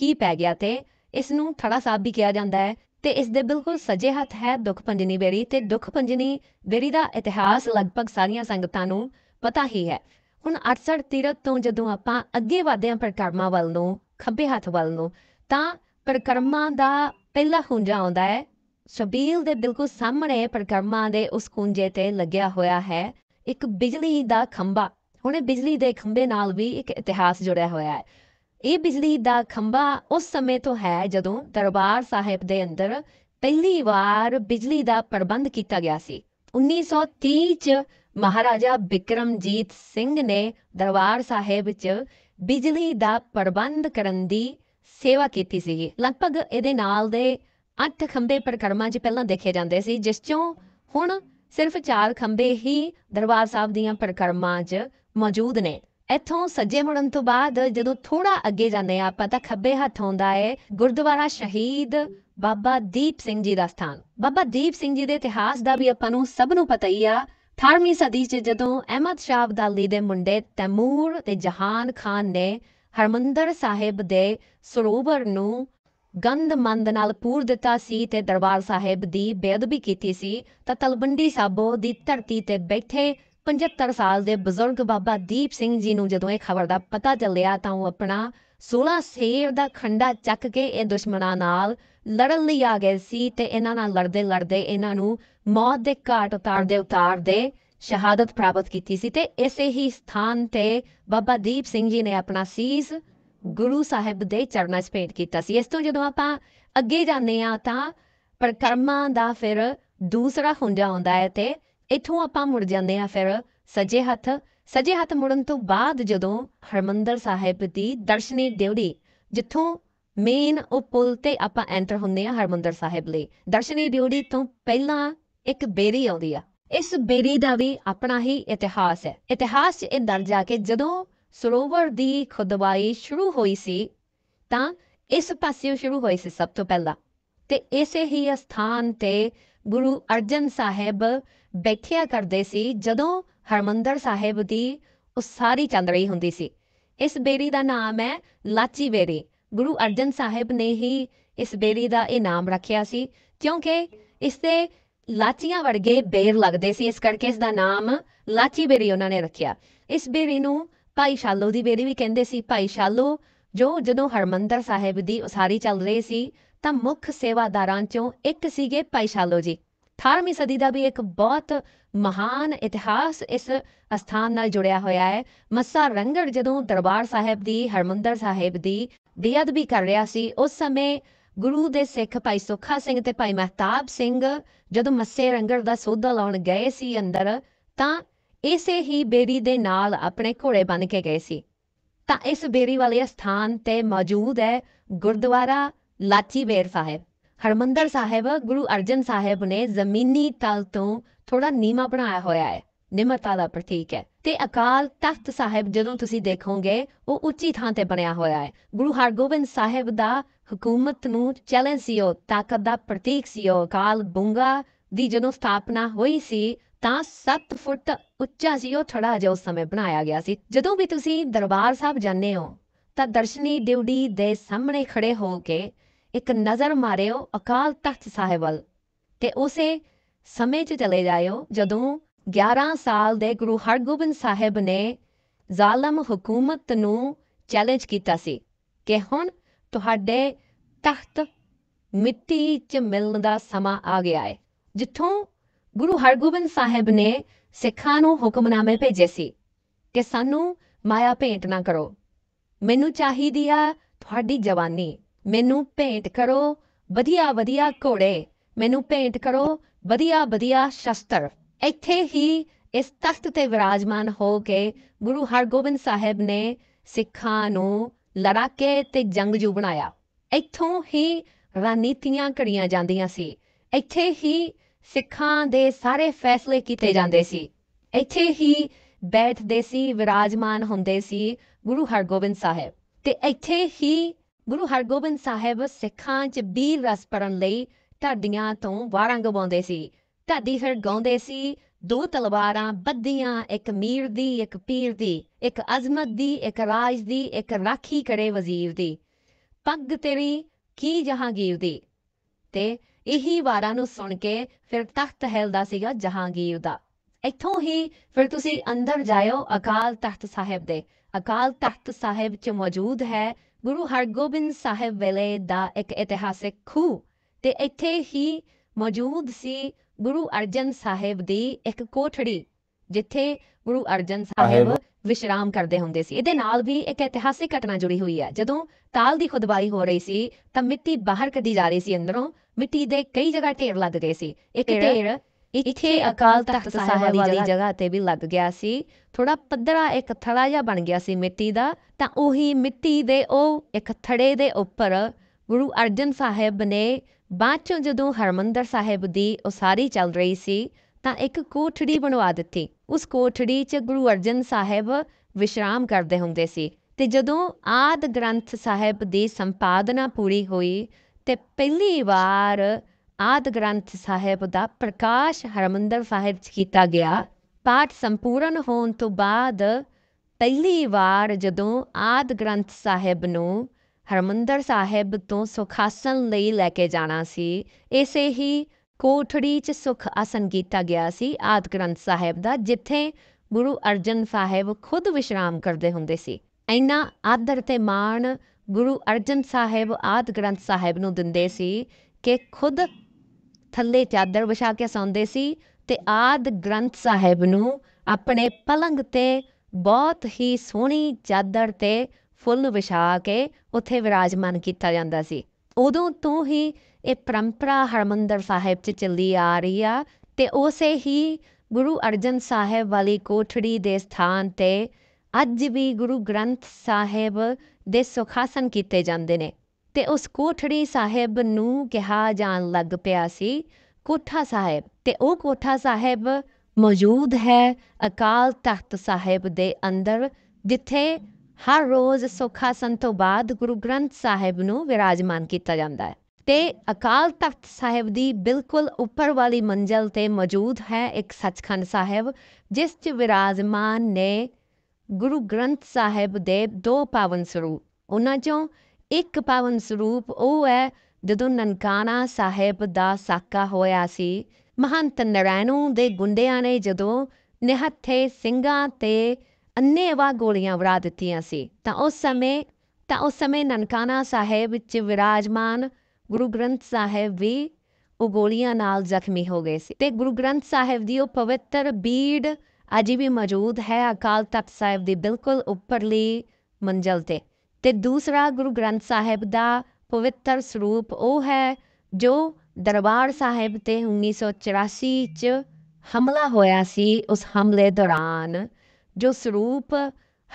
ਹੀ ਪੈ ਗਿਆ ਤੇ ਇਸ ਨੂੰ ਥੜਾ ਸਾਹਿਬ ਵੀ ਕਿਹਾ ਜਾਂਦਾ ਹੈ ਤੇ ਇਸ ਦੇ ਬਿਲਕੁਲ ਸਜੇ ਹੱਥ ਹੈ ਦੁਖ ਪੰਜਨੀ ਬੇਰੀ ਤੇ ਦੁਖ ਪੰਜਨੀ ਬੇਰੀ ਦਾ ਇਤਿਹਾਸ ਲਗਭਗ ਸਾਰੀਆਂ ਸੰਗਤਾਂ ਨੂੰ ਪਤਾ ਹੀ ਹੈ ਹੁਣ 68 ਤੀਰਥ ਤੋਂ ਜਦੋਂ ਆਪਾਂ ਅੱਗੇ ਵਧਦੇ ਹਾਂ ਪਰਕਰਮਾ ਵੱਲ ਨੂੰ ਖੱਬੇ ਹੱਥ ਵੱਲ ਨੂੰ ਤਾਂ ਪਰਕਰਮਾ ਦਾ ਪਹਿਲਾ ਹੁੰਜਾ ਆਉਂਦਾ ਹੈ ਸ਼ਬੀਲ ਦੇ ਬਿਲਕੁਲ ਸਾਹਮਣੇ ਪਰਕਰਮਾ ਦੇ ਉਸ ਕੁੰਜੇ ਤੇ ਲੱਗਿਆ ਹੋਇਆ ਹੈ ਇੱਕ ਬਿਜਲੀ ਦਾ ਖੰਭਾ ਹੁਣ ਇਹ ਬਿਜਲੀ ਦੇ ਖੰਭੇ ਨਾਲ ਵੀ ਇੱਕ ਇਤਿਹਾਸ ਜੁੜਿਆ ਹੋਇਆ ਹੈ ਇਹ ਬਿਜਲੀ ਦਾ ਖੰਭਾ ਉਸ ਸਮੇਂ ਤੋਂ ਹੈ ਜਦੋਂ ਦਰਬਾਰ ਸਾਹਿਬ ਦੇ ਅੰਦਰ ਪਹਿਲੀ ਵਾਰ ਬਿਜਲੀ ਦਾ ਪ੍ਰਬੰਧ ਕੀਤਾ ਗਿਆ ਸੀ 1930 ਚ ਮਹਾਰਾਜਾ ਬਿਕਰਮਜੀਤ ਸਿੰਘ ਨੇ ਦਰਬਾਰ ਸਾਹਿਬ ਚ ਬਿਜਲੀ ਦਾ ਪ੍ਰਬੰਧ ਕਰਨ ਦੀ ਸੇਵਾ ਕੀਤੀ ਸੀ ਲਗਭਗ ਇਹਦੇ ਨਾਲ ਦੇ ਅੱਠ ਖੰਭੇ ਪ੍ਰਕਰਮਾਂ ਜੀ ਪਹਿਲਾਂ ਦੇਖੇ ਜਾਂਦੇ ਸੀ ਜਿਸ ਚੋਂ ਹੁਣ ਸਿਰਫ ਚਾਰ ਖੰਬੇ ਹੀ ਦਰਬਾਰ ਸਾਹਿਬ ਦੀਆਂ ਪ੍ਰਕਰਮਾਂ 'ਚ ਮੌਜੂਦ ਨੇ ਇੱਥੋਂ ਸੱਜੇ ਮੁੜਨ ਤੋਂ ਬਾਅਦ ਜਦੋਂ ਥੋੜਾ ਅੱਗੇ ਜਾਂਦੇ ਆ ਆਪਾਂ ਤਾਂ ਖੱਬੇ ਹੱਥ ਆਉਂਦਾ ਹੈ ਗੁਰਦੁਆਰਾ ਸ਼ਹੀਦ ਬਾਬਾ ਦੀਪ ਸਿੰਘ ਜੀ ਦਾ ਸਥਾਨ ਬਾਬਾ ਦੀਪ ਸਿੰਘ ਜੀ ਦੇ ਇਤਿਹਾਸ ਦਾ ਵੀ ਆਪਾਂ ਨੂੰ ਸਭ ਨੂੰ ਪਤਾ ਹੀ ਆ 18ਵੀਂ ਸਦੀ 'ਚ ਜਦੋਂ ਅਹਿਮਦ ਸ਼ਾਹ ਅਬਦਾਲੀ ਦੇ ਮੁੰਡੇ ਤੈਮੂਰ ਤੇ ਜਹਾਨ ਖਾਨ ਨੇ ਹਰਮੰਦਰ ਸਾਹਿਬ ਦੇ ਸਰੋਵਰ ਨੂੰ ਗੰਧ ਮੰਦ ਨਾਲ ਪੂਰ ਦਿੱਤਾ ਸੀ ਤੇ ਦਰਬਾਰ ਸਾਹਿਬ ਦੀ ਬੇਅਦਬੀ ਕੀਤੀ ਸੀ ਤਾਂ ਤਲਵੰਡੀ ਸਾਬੋ ਦੀ ਧਰਤੀ ਤੇ ਬੈਠੇ 75 ਸਾਲ ਦੇ ਬਜ਼ੁਰਗ ਬਾਬਾ ਦੀਪ ਸਿੰਘ ਜੀ ਨੂੰ ਜਦੋਂ ਇਹ ਖਬਰ ਦਾ ਪਤਾ ਚੱਲਿਆ ਤਾਂ ਉਹ ਆਪਣਾ 16 ਸੇਰ ਦਾ ਖੰਡਾ ਚੱਕ ਕੇ ਇਹ ਦੁਸ਼ਮਣਾਂ ਨਾਲ ਲੜਨ ਲਈ ਆ ਗਏ ਸੀ ਤੇ ਇਹਨਾਂ ਨਾਲ ਲੜਦੇ ਲੜਦੇ ਇਹਨਾਂ ਨੂੰ ਮੌਤ ਦੇ ਘਾਟ ਉਤਾਰਦੇ ਉਤਾਰਦੇ ਸ਼ਹਾਦਤ ਪ੍ਰਾਪਤ ਕੀਤੀ ਸੀ ਤੇ ਇਸੇ ਹੀ ਸਥਾਨ ਤੇ ਬਾਬਾ ਦੀਪ ਸਿੰਘ ਜੀ ਨੇ ਆਪਣਾ ਸੀਸ ਗੁਰੂ ਸਾਹਿਬ ਦੇ ਚਰਨਾਂ 'ਚ ਭੇਟ ਕੀਤਾ ਸੀ ਇਸ ਤੋਂ ਜਦੋਂ ਆਪਾਂ ਅੱਗੇ ਜਾਂਦੇ ਆ ਤਾਂ ਪਰਕਰਮਾਂ ਦਾ ਫਿਰ ਦੂਸਰਾ ਹੁੰਡਾ ਆਉਂਦਾ ਹੈ ਤੇ ਇਥੋਂ ਆਪਾਂ ਮੁੜ ਜਾਂਦੇ ਆ ਫਿਰ ਸਜੇ ਹੱਥ ਸਜੇ ਹੱਥ ਮੁੜਨ ਤੋਂ ਬਾਅਦ ਜਦੋਂ ਹਰਮੰਦਰ ਸਾਹਿਬ ਦੀ ਦਰਸ਼ਨੀ ਡਿਉੜੀ ਜਿੱਥੋਂ ਮੇਨ ਉਹ ਪੁਲ ਤੇ ਆਪਾਂ ਐਂਟਰ ਹੁੰਦੇ ਆ ਹਰਮੰਦਰ ਸਾਹਿਬ ਲਈ ਦਰਸ਼ਨੀ ਡਿਉੜੀ ਤੋਂ ਪਹਿਲਾਂ ਇੱਕ ਬੇਰੀ ਆਉਂਦੀ ਆ ਇਸ ਬੇਰੀ ਦਾ ਵੀ ਆਪਣਾ ਹੀ ਇਤਿਹਾਸ ਹੈ ਇਤਿਹਾਸ 'ਚ ਇਹ ਦਰਜ ਆ ਕੇ ਜਦੋਂ ਸਰੋਵਰ ਦੀ ਖੁਦਵਾਈ ਸ਼ੁਰੂ ਹੋਈ ਸੀ ਤਾਂ ਇਸ ਪਾਸਿਓਂ ਸ਼ੁਰੂ ਹੋਈ ਸੀ ਸਭ ਤੋਂ ਪਹਿਲਾਂ ਤੇ ਇਸੇ ਹੀ ਸਥਾਨ ਤੇ ਗੁਰੂ ਅਰਜਨ ਸਾਹਿਬ ਬੈਠਿਆ ਕਰਦੇ ਸੀ ਜਦੋਂ ਹਰਮੰਦਰ ਸਾਹਿਬ ਦੀ ਉਸਾਰੀ ਚੱਲ ਰਹੀ ਹੁੰਦੀ ਸੀ ਇਸ ਬੇਰੀ ਦਾ ਨਾਮ ਹੈ ਲਾਚੀ ਬੇਰੀ ਗੁਰੂ ਅਰਜਨ ਸਾਹਿਬ ਨੇ ਹੀ ਇਸ ਬੇਰੀ ਦਾ ਇਹ ਨਾਮ ਰੱਖਿਆ ਸੀ ਕਿਉਂਕਿ ਇਸ ਤੇ ਲਾਚੀਆਂ ਵਰਗੇ ਬੇਰ ਲੱਗਦੇ ਸੀ ਇਸ ਕਰਕੇ ਇਸ ਦਾ ਨਾਮ ਲਾਚੀ ਬੇਰੀ ਉਹਨਾਂ ਨੇ ਰੱਖਿਆ ਇਸ ਬੇਰੀ ਨੂੰ ਭਾਈ ਸ਼ਾਲੋ ਦੀ ਬੇਰੀ ਵੀ ਕਹਿੰਦੇ ਸੀ ਭਾਈ ਸ਼ਾਲੋ ਜੋ ਜਦੋਂ ਹਰਮੰਦਰ ਸਾਹਿਬ ਦੀ ਉਸਾਰੀ ਚੱਲ ਰਹੀ ਸੀ ਤਾਂ ਮੁੱਖ ਸੇਵਾਦਾਰਾਂ ਚੋਂ ਇੱਕ ਸੀਗੇ ਭਾਈ ਸ਼ਾਲੋ ਜੀ 18ਵੀਂ ਸਦੀ ਦਾ ਵੀ ਇੱਕ ਬਹੁਤ ਮਹਾਨ ਇਤਿਹਾਸ ਇਸ ਸਥਾਨ ਨਾਲ ਜੁੜਿਆ ਹੋਇਆ ਹੈ ਮੱਸਾ ਰੰਗੜ ਜਦੋਂ ਦਰਬਾਰ ਸਾਹਿਬ ਦੀ ਹਰਮੰਦਰ ਸਾਹਿਬ ਦੀ ਵੀ ਕਰ ਰਿਹਾ ਸੀ ਉਸ ਸਮੇਂ ਗੁਰੂ ਦੇ ਸਿੱਖ ਭਾਈ ਸੁਖਾ ਸਿੰਘ ਤੇ ਭਾਈ ਮਹਿਤਾਬ ਸਿੰਘ ਜਦੋਂ ਮੱਸੇ ਰੰਗੜ ਦਾ ਸੋਧਾ ਲਾਉਣ ਗਏ ਸੀ ਅੰਦਰ ਤਾਂ ਇਸੇ ਹੀ ਬੇਰੀ ਦੇ ਨਾਲ ਆਪਣੇ ਘੋੜੇ ਬਨ ਕੇ ਗਏ ਸੀ ਤਾਂ ਇਸ ਬੇਰੀ ਵਾਲੇ ਸਥਾਨ ਤੇ ਮੌਜੂਦ ਹੈ ਗੁਰਦੁਆਰਾ ਲਾਚੀ ਬੇਰ ਸਾਹਿਬ ਹਰਮੰਦਰ ਸਾਹਿਬ ਗੁਰੂ ਅਰਜਨ ਸਾਹਿਬ ਨੇ ਜ਼ਮੀਨੀ ਤਲ ਤੋਂ ਥੋੜਾ ਨੀਮਾ ਬਣਾਇਆ ਹੋਇਆ ਹੈ ਨਿਮਰਤਾ ਦਾ ਪ੍ਰਤੀਕ ਹੈ ਤੇ ਅਕਾਲ ਤਖਤ ਸਾਹਿਬ ਜਦੋਂ ਤੁਸੀਂ ਦੇਖੋਗੇ ਉਹ ਉੱਚੀ ਥਾਂ ਤੇ ਬਣਿਆ ਹੋਇਆ ਹੈ ਗੁਰੂ ਹਰਗੋਬਿੰਦ ਸਾਹਿਬ ਦਾ ਹਕੂਮਤ ਨੂੰ ਚੈਲੰਜ ਸੀ ਉਹ ਤਾਕਤ ਦਾ ਪ੍ਰਤੀਕ ਸੀ ਉਹ ਅਕਾਲ ਬੁੰਗਾ ਦੀ ਜਦੋਂ ਸਥਾਪਨਾ ਹੋਈ ਸੀ ਤਾਂ 7 ਫੁੱਟ ਉੱਚਾ ਸੀ ਉਹ ਥੜਾ ਜਿਹਾ ਉਸ ਸਮੇਂ ਬਣਾਇਆ ਗਿਆ ਸੀ ਜਦੋਂ ਵੀ ਤੁਸੀਂ ਦਰਬਾਰ ਸਾਹਿਬ ਜਾਂਦੇ ਹੋ ਤਾਂ ਦਰਸ਼ਨੀ ਡਿਊਟੀ ਦੇ ਸਾਹਮਣੇ ਖੜੇ ਹੋ ਕੇ ਇੱਕ ਨਜ਼ਰ ਮਾਰਿਓ ਅਕਾਲ ਤਖਤ ਸਾਹਿਬ ਵੱਲ ਤੇ ਉਸੇ ਸਮੇਂ 'ਚ ਚਲੇ ਜਾਇਓ ਜਦੋਂ 11 ਸਾਲ ਦੇ ਗੁਰੂ ਹਰਗੋਬਿੰਦ ਸਾਹਿਬ ਨੇ ਜ਼ਾਲਮ ਹਕੂਮਤ ਨੂੰ ਚੈਲੰਜ ਕੀਤਾ ਸੀ ਕਿ ਹੁਣ ਤੁਹਾਡੇ ਤਖਤ ਮਿੱਟੀ 'ਚ ਮਿਲਣ ਦਾ ਸਮਾਂ ਆ ਗਿਆ ਹੈ ਜਿੱਥੋਂ ਗੁਰੂ ਹਰਗੋਬਿੰਦ ਸਾਹਿਬ ਨੇ ਸਿੱਖਾਂ ਨੂੰ ਹੁਕਮਨਾਮੇ ਭੇਜੇ ਸੀ ਕਿ ਸਾਨੂੰ ਮਾਇਆ ਭੇਂਟ ਨਾ ਕਰੋ ਮੈਨੂੰ ਚਾਹੀਦੀ ਆ ਤੁਹਾਡੀ ਜਵਾਨੀ ਮੈਨੂੰ ਭੇਂਟ ਕਰੋ ਵਧੀਆ ਵਧੀਆ ਘੋੜੇ ਮੈਨੂੰ ਭੇਂਟ ਕਰੋ ਵਧੀਆ ਵਧੀਆ ਸ਼ਸਤਰ ਇੱਥੇ ਹੀ ਇਸ ਤਖਤ ਤੇ ਵਿਰਾਜਮਾਨ ਹੋ ਕੇ ਗੁਰੂ ਹਰਗੋਬਿੰਦ ਸਾਹਿਬ ਨੇ ਸਿੱਖਾਂ ਨੂੰ ਲੜਾਕੇ ਤੇ ਜੰਗਜੂ ਬਣਾਇਆ ਇੱਥੋਂ ਹੀ ਰਣਨੀਤੀਆਂ ਕੜੀਆਂ ਜਾਂਦੀਆਂ ਸੀ ਇੱਥੇ ਹੀ ਸਿੱਖਾਂ ਦੇ ਸਾਰੇ ਫੈਸਲੇ ਕੀਤੇ ਜਾਂਦੇ ਸੀ ਇੱਥੇ ਹੀ ਬੈਠਦੇ ਸੀ ਵਿਰਾਜਮਾਨ ਹੁੰਦੇ ਸੀ ਗੁਰੂ ਹਰਗੋਬਿੰਦ ਸਾਹਿਬ ਤੇ ਇੱਥੇ ਹੀ ਗੁਰੂ ਹਰਗੋਬਿੰਦ ਸਾਹਿਬ ਸਿੱਖਾਂ 'ਚ ਬੀਰ ਰਸ ਪਰਣ ਲਈ ਢਾਡੀਆਂ ਤੋਂ ਵਾਰਾਂ ਗਵਾਉਂਦੇ ਸੀ ਢਾਡੀ ਫਿਰ ਗਾਉਂਦੇ ਸੀ ਦੋ ਤਲਵਾਰਾਂ ਬੱਧੀਆਂ ਇੱਕ ਮੀਰ ਦੀ ਇੱਕ ਪੀਰ ਦੀ ਇੱਕ ਅਜ਼ਮਤ ਦੀ ਇੱਕ ਰਾਜ ਦੀ ਇੱਕ ਰਾਖੀ ਕਰੇ ਵਜ਼ੀਰ ਦੀ ਪੱਗ ਤੇਰੀ ਕੀ ਜਹਾਂਗੀਰ ਦੀ ਤੇ ਇਹੀ ਵਾਰਾਂ ਨੂੰ ਸੁਣ ਕੇ ਫਿਰ ਤਖਤ ਹਿਲਦਾ ਸੀਗਾ ਜਹਾਂਗੀਰ ਦਾ ਇੱਥੋਂ ਹੀ ਫਿਰ ਤੁਸੀਂ ਅੰਦਰ ਜਾਇਓ ਅਕਾਲ ਤਖਤ ਸਾਹਿਬ ਦੇ ਅਕਾਲ ਤਖਤ ਸਾਹਿਬ 'ਚ ਮੌਜੂਦ ਹੈ ਗੁਰੂ ਹਰਗੋਬਿੰਦ ਸਾਹਿਬ ਵੇਲੇ ਦਾ ਇੱਕ ਇਤਿਹਾਸਿਕ ਖੂਹ ਤੇ ਇੱਥੇ ਹੀ ਮੌਜੂਦ ਸੀ ਗੁਰੂ ਅਰਜਨ ਸਾਹਿਬ ਦੀ ਇੱਕ ਕੋਠੜੀ ਜਿੱਥੇ ਗੁਰੂ ਅਰਜਨ ਸਾਹਿਬ ਵਿਸ਼ਰਾਮ ਕਰਦੇ ਹੁੰਦੇ ਸੀ ਇਹਦੇ ਨਾਲ ਵੀ ਇੱਕ ਇਤਿਹਾਸਿਕ ਘਟਨਾ ਜੁੜੀ ਹੋਈ ਹੈ ਜਦੋਂ ਤਾਲ ਦੀ ਖੁਦਵਾਈ ਹੋ ਰਹੀ ਸੀ ਤਾਂ ਮਿੱਟੀ ਬਾਹਰ ਕੱਢੀ ਜਾ ਰਹੀ ਸੀ ਅੰਦਰੋਂ ਮਿੱਟੀ ਦੇ ਕਈ ਜਗ੍ਹਾ ਢੇਰ ਲੱਗ ਗਏ ਸੀ ਇੱਕ ਢੇਰ ਇੱਥੇ ਅਕਾਲ ਤਖਤ ਸਾਹਿਬ ਵਾਲੀ ਜਗ੍ਹਾ ਤੇ ਵੀ ਲੱਗ ਗਿਆ ਸੀ ਥੋੜਾ ਪੱਧਰਾ ਇੱਕ ਥੜਾ ਜਿਹਾ ਬਣ ਗਿਆ ਸੀ ਮਿੱਟੀ ਦਾ ਤਾਂ ਉਹੀ ਮਿੱਟੀ ਦੇ ਉਹ ਇੱਕ ਥੜੇ ਦੇ ਉੱਪਰ ਗੁਰੂ ਅਰਜਨ ਸਾਹਿਬ ਨੇ ਬਾਅਦ ਚ ਜਦੋਂ ਹਰਮੰਦਰ ਸਾਹਿਬ ਦੀ ਉਸਾਰੀ ਚੱਲ ਰਹੀ ਸੀ ਤਾਂ ਇੱਕ ਕੋਠੜੀ ਬਣਵਾ ਦਿੱਤੀ ਉਸ ਕੋਠੜੀ 'ਚ ਗੁਰੂ ਅਰਜਨ ਸਾਹਿਬ ਵਿਸ਼ਰਾਮ ਕਰਦੇ ਹੁੰਦੇ ਸੀ ਤੇ ਜਦੋਂ ਆਦ ਗ੍ਰੰਥ ਸਾਹਿਬ ਦੀ ਸੰਪਾਦਨਾ ਪੂਰੀ ਹੋਈ ਤੇ ਪਹਿਲੀ ਵਾਰ ਆਦ ਗ੍ਰੰਥ ਸਾਹਿਬ ਦਾ ਪ੍ਰਕਾਸ਼ ਹਰਮੰਦਰ ਸਾਹਿਬ 'ਚ ਕੀਤਾ ਗਿਆ ਪਾਠ ਸੰਪੂਰਨ ਹੋਣ ਤੋਂ ਬਾਅਦ ਪਹਿਲੀ ਵਾਰ ਜਦੋਂ ਆਦ ਗ੍ਰੰਥ ਸਾਹਿਬ ਨੂੰ ਹਰਮੰਦਰ ਸਾਹਿਬ ਤੋਂ ਸੁਖਾਸਨ ਲਈ ਲੈ ਕੇ ਜਾਣਾ ਸੀ ਇਸੇ ਹੀ ਕੋਠੜੀ 'ਚ ਸੁਖ ਆਸਨ ਕੀਤਾ ਗਿਆ ਸੀ ਆਦ ਗ੍ਰੰਥ ਸਾਹਿਬ ਦਾ ਜਿੱਥੇ ਗੁਰੂ ਅਰਜਨ ਸਾਹਿਬ ਖੁਦ ਵਿਸ਼ਰਾਮ ਕਰਦੇ ਹੁੰਦੇ ਸੀ ਇੰਨਾ ਆਦਰ ਤੇ ਮਾਣ ਗੁਰੂ ਅਰਜਨ ਸਾਹਿਬ ਆਦ ਗ੍ਰੰਥ ਸਾਹਿਬ ਨੂੰ ਦਿੰਦੇ ਸੀ ਕਿ ਖੁਦ ਥੱਲੇ ਚਾਦਰ ਵਿਛਾ ਕੇ ਸੌਂਦੇ ਸੀ ਤੇ ਆਦ ਗ੍ਰੰਥ ਸਾਹਿਬ ਨੂੰ ਆਪਣੇ ਪਲੰਗ ਤੇ ਬਹੁਤ ਹੀ ਸੋਹਣੀ ਚਾਦਰ ਤੇ ਫੁੱਲ ਵਿਛਾ ਕੇ ਉੱਥੇ ਵਿਰਾਜਮਾਨ ਕੀਤਾ ਜਾਂਦਾ ਸੀ ਉਦੋਂ ਤੋਂ ਹੀ ਇਹ ਪਰੰਪਰਾ ਹਰਮੰਦਰ ਸਾਹਿਬ 'ਚ ਚੱਲੀ ਆ ਰਹੀ ਆ ਤੇ ਉਸੇ ਹੀ ਗੁਰੂ ਅਰਜਨ ਸਾਹਿਬ ਵਾਲੀ ਕੋਠੜੀ ਦੇ ਸਥਾਨ ਤੇ ਅੱਜ ਵੀ ਗੁਰੂ ਗ੍ਰੰਥ ਸਾਹਿਬ ਦੇ ਸੁਖਾਸਨ ਕੀਤੇ ਜਾਂਦੇ ਨੇ ਤੇ ਉਸ ਕੋਠੜੀ ਸਾਹਿਬ ਨੂੰ ਕਿਹਾ ਜਾਣ ਲੱਗ ਪਿਆ ਸੀ ਕੋਠਾ ਸਾਹਿਬ ਤੇ ਉਹ ਕੋਠਾ ਸਾਹਿਬ ਮੌਜੂਦ ਹੈ ਅਕਾਲ ਤਖਤ ਸਾਹਿਬ ਦੇ ਅੰਦਰ ਜਿੱਥੇ ਹਰ ਰੋਜ਼ ਸੁਖਾਸਨ ਤੋਂ ਬਾਅਦ ਗੁਰੂ ਗ੍ਰੰਥ ਸਾਹਿਬ ਨੂੰ ਵਿਰਾਜਮਾਨ ਕੀਤਾ ਜਾਂਦਾ ਹੈ ਤੇ ਅਕਾਲ ਤਖਤ ਸਾਹਿਬ ਦੀ ਬਿਲਕੁਲ ਉੱਪਰ ਵਾਲੀ ਮੰਜ਼ਲ ਤੇ ਮੌਜੂਦ ਹੈ ਇੱਕ ਸੱਚਖੰਡ ਸਾਹਿਬ ਜਿਸ 'ਚ ਵਿਰਾਜਮਾਨ ਨੇ ਗੁਰੂ ਗ੍ਰੰਥ ਸਾਹਿਬ ਦੇ ਦੋ ਪਾਵਨ ਸਰੂਪ ਉਹਨਾਂ ਚੋਂ ਇੱਕ ਪਾਵਨ ਸਰੂਪ ਉਹ ਹੈ ਜਦੋਂ ਨਨਕਾਣਾ ਸਾਹਿਬ ਦਾ ਸਾਕਾ ਹੋਇਆ ਸੀ ਮਹੰਤ ਨਰੈਣੂ ਦੇ ਗੁੰਡਿਆਂ ਨੇ ਜਦੋਂ ਨਿਹੱਥੇ ਸਿੰਘਾਂ ਤੇ ਅੰਨੇਵਾ ਗੋਲੀਆਂ ਵਰਾ ਦਿੱਤੀਆਂ ਸੀ ਤਾਂ ਉਸ ਸਮੇਂ ਤਾਂ ਉਸ ਸਮੇਂ ਨਨਕਾਣਾ ਸਾਹਿਬ ਵਿੱਚ ਵਿਰਾਜਮਾਨ ਗੁਰੂ ਗ੍ਰੰਥ ਸਾਹਿਬ ਵੀ ਉਹ ਗੋਲੀਆਂ ਨਾਲ ਜ਼ਖਮੀ ਹੋ ਗਏ ਸੀ ਤੇ ਗੁਰੂ ਗ੍ਰੰਥ ਸਾਹਿਬ ਦੀ ਉਹ ਪਵਿੱਤਰ ਬੀੜ ਅੱਜ ਵੀ ਮੌਜੂਦ ਹੈ ਅਕਾਲ ਤਖਤ ਸਾਹਿਬ ਦੇ ਬਿਲਕੁਲ ਉੱਪਰਲੀ ਮੰਜ਼ਲ ਤੇ ਤੇ ਦੂਸਰਾ ਗੁਰੂ ਗ੍ਰੰਥ ਸਾਹਿਬ ਦਾ ਪਵਿੱਤਰ ਸਰੂਪ ਉਹ ਹੈ ਜੋ ਦਰਬਾਰ ਸਾਹਿਬ ਤੇ 1984 ਚ ਹਮਲਾ ਹੋਇਆ ਸੀ ਉਸ ਹਮਲੇ ਦੌਰਾਨ ਜੋ ਸਰੂਪ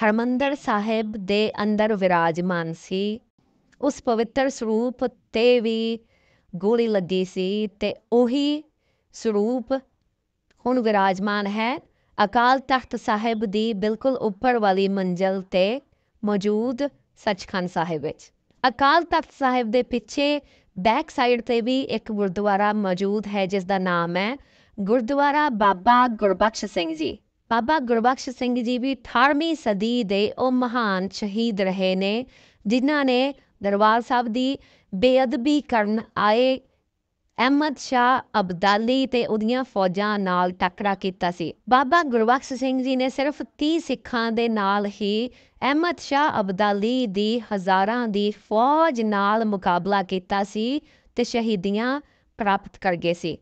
ਹਰਮੰਦਰ ਸਾਹਿਬ ਦੇ ਅੰਦਰ ਵਿਰਾਜਮਾਨ ਸੀ ਉਸ ਪਵਿੱਤਰ ਸਰੂਪ ਤੇ ਵੀ ਗੋਲੀ ਲੱਗੀ ਸੀ ਤੇ ਉਹੀ ਸਰੂਪ ਹੁਣ ਵਿਰਾਜਮਾਨ ਹੈ ਅਕਾਲ ਤਖਤ ਸਾਹਿਬ ਦੀ ਬਿਲਕੁਲ ਉੱਪਰ ਵਾਲੀ ਮੰਜ਼ਲ ਤੇ ਮੌਜੂਦ ਸੱਚਖੰਡ ਸਾਹਿਬ ਵਿੱਚ ਅਕਾਲ ਤਖਤ ਸਾਹਿਬ ਦੇ ਪਿੱਛੇ ਬੈਕ ਸਾਈਡ ਤੇ ਵੀ ਇੱਕ ਗੁਰਦੁਆਰਾ ਮੌਜੂਦ ਹੈ ਜਿਸ ਦਾ ਨਾਮ ਹੈ ਗੁਰਦੁਆਰਾ ਬਾਬਾ ਗੁਰਬਖਸ਼ ਸਿੰਘ ਜੀ ਬਾਬਾ ਗੁਰਬਖਸ਼ ਸਿੰਘ ਜੀ ਵੀ 18ਵੀਂ ਸਦੀ ਦੇ ਉਹ ਮਹਾਨ ਸ਼ਹੀਦ ਰਹੇ ਨੇ ਜਿਨ੍ਹਾਂ ਨੇ ਦਰਬਾਰ ਸਾਹਿਬ ਦੀ ਬੇਅਦਬੀ ਕਰਨ ਆਏ ਅਹਿਮਦ ਸ਼ਾਹ ਅਬਦਾਲੀ ਤੇ ਉਹਦੀਆਂ ਫੌਜਾਂ ਨਾਲ ਟਕਰਾ ਕੀਤਾ ਸੀ ਬਾਬਾ ਗੁਰਬਖਸ਼ ਸਿੰਘ ਜੀ ਨੇ ਸਿਰਫ 30 ਸਿੱਖਾਂ ਦੇ ਨਾਲ ਹੀ ਅਹਿਮਦ ਸ਼ਾਹ ਅਬਦਾਲੀ ਦੀ ਹਜ਼ਾਰਾਂ ਦੀ ਫੌਜ ਨਾਲ ਮੁਕਾਬਲਾ ਕੀਤਾ ਸੀ ਤੇ ਸ਼ਹੀਦੀਆਂ ਪ੍ਰਾਪਤ ਕਰ ਗਏ ਸੀ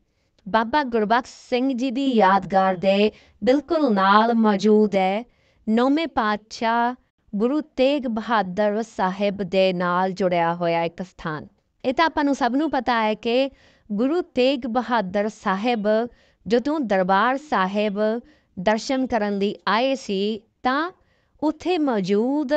ਬਾਬਾ ਗੁਰਬਖਸ਼ ਸਿੰਘ ਜੀ ਦੀ ਯਾਦਗਾਰ ਦੇ ਬਿਲਕੁਲ ਨਾਲ ਮੌਜੂਦ ਹੈ ਨੌਵੇਂ ਪਾਤਸ਼ਾਹ ਗੁਰੂ ਤੇਗ ਬਹਾਦਰ ਸਾਹਿਬ ਦੇ ਨਾਲ ਜੁੜਿਆ ਹੋਇਆ ਇੱਕ ਸਥਾਨ ਇਹ ਤਾਂ ਆਪਾਂ ਨੂੰ ਸਭ ਨੂੰ ਪਤਾ ਹੈ ਕਿ ਗੁਰੂ ਤੇਗ ਬਹਾਦਰ ਸਾਹਿਬ ਜਦੋਂ ਦਰਬਾਰ ਸਾਹਿਬ ਦਰਸ਼ਨ ਕਰਨ ਲਈ ਆਏ ਸੀ ਤਾਂ ਉੱਥੇ ਮੌਜੂਦ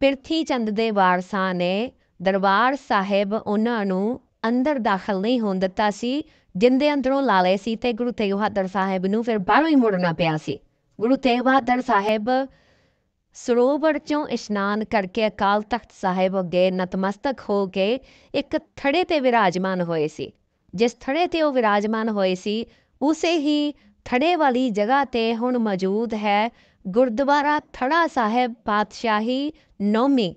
ਪਿਰਥੀ ਚੰਦ ਦੇ ਵਾਰਸਾਂ ਨੇ ਦਰਬਾਰ ਸਾਹਿਬ ਉਹਨਾਂ ਨੂੰ ਅੰਦਰ ਦਾਖਲ ਨਹੀਂ ਹੋਣ ਦਿੱਤਾ ਸੀ ਜਿੰਦੇ ਅੰਦਰੋਂ ਲਾਲੇ ਸੀ ਤੇ ਗੁਰੂ ਤੇਗ ਬਹਾਦਰ ਸਾਹਿਬ ਨੂੰ ਫਿਰ ਬਾਹਰੋਂ ਹੀ ਮੁੜਨਾ ਪਿਆ ਸੀ ਗੁਰੂ ਤੇਗ ਬਹਾਦਰ ਸਾਹਿਬ ਸਰੋਵਰ ਚੋਂ ਇਸ਼ਨਾਨ ਕਰਕੇ ਅਕਾਲ ਤਖਤ ਸਾਹਿਬ ਅੱਗੇ ਨਤਮਸਤਕ ਹੋ ਕੇ ਇੱਕ ਥੜੇ ਤੇ ਵਿਰਾਜਮਾਨ ਹੋਏ ਸੀ ਜਿਸ ਥੜੇ ਤੇ ਉਹ ਵਿਰਾਜਮਾਨ ਹੋਏ ਸੀ ਉਸੇ ਹੀ ਥੜੇ ਵਾਲੀ ਜਗ੍ਹਾ ਤੇ ਹੁਣ ਮੌਜੂਦ ਹੈ ਗੁਰਦੁਆਰਾ ਥੜਾ ਸਾਹਿਬ ਪਾਤਸ਼ਾਹੀ ਨੌਮੀ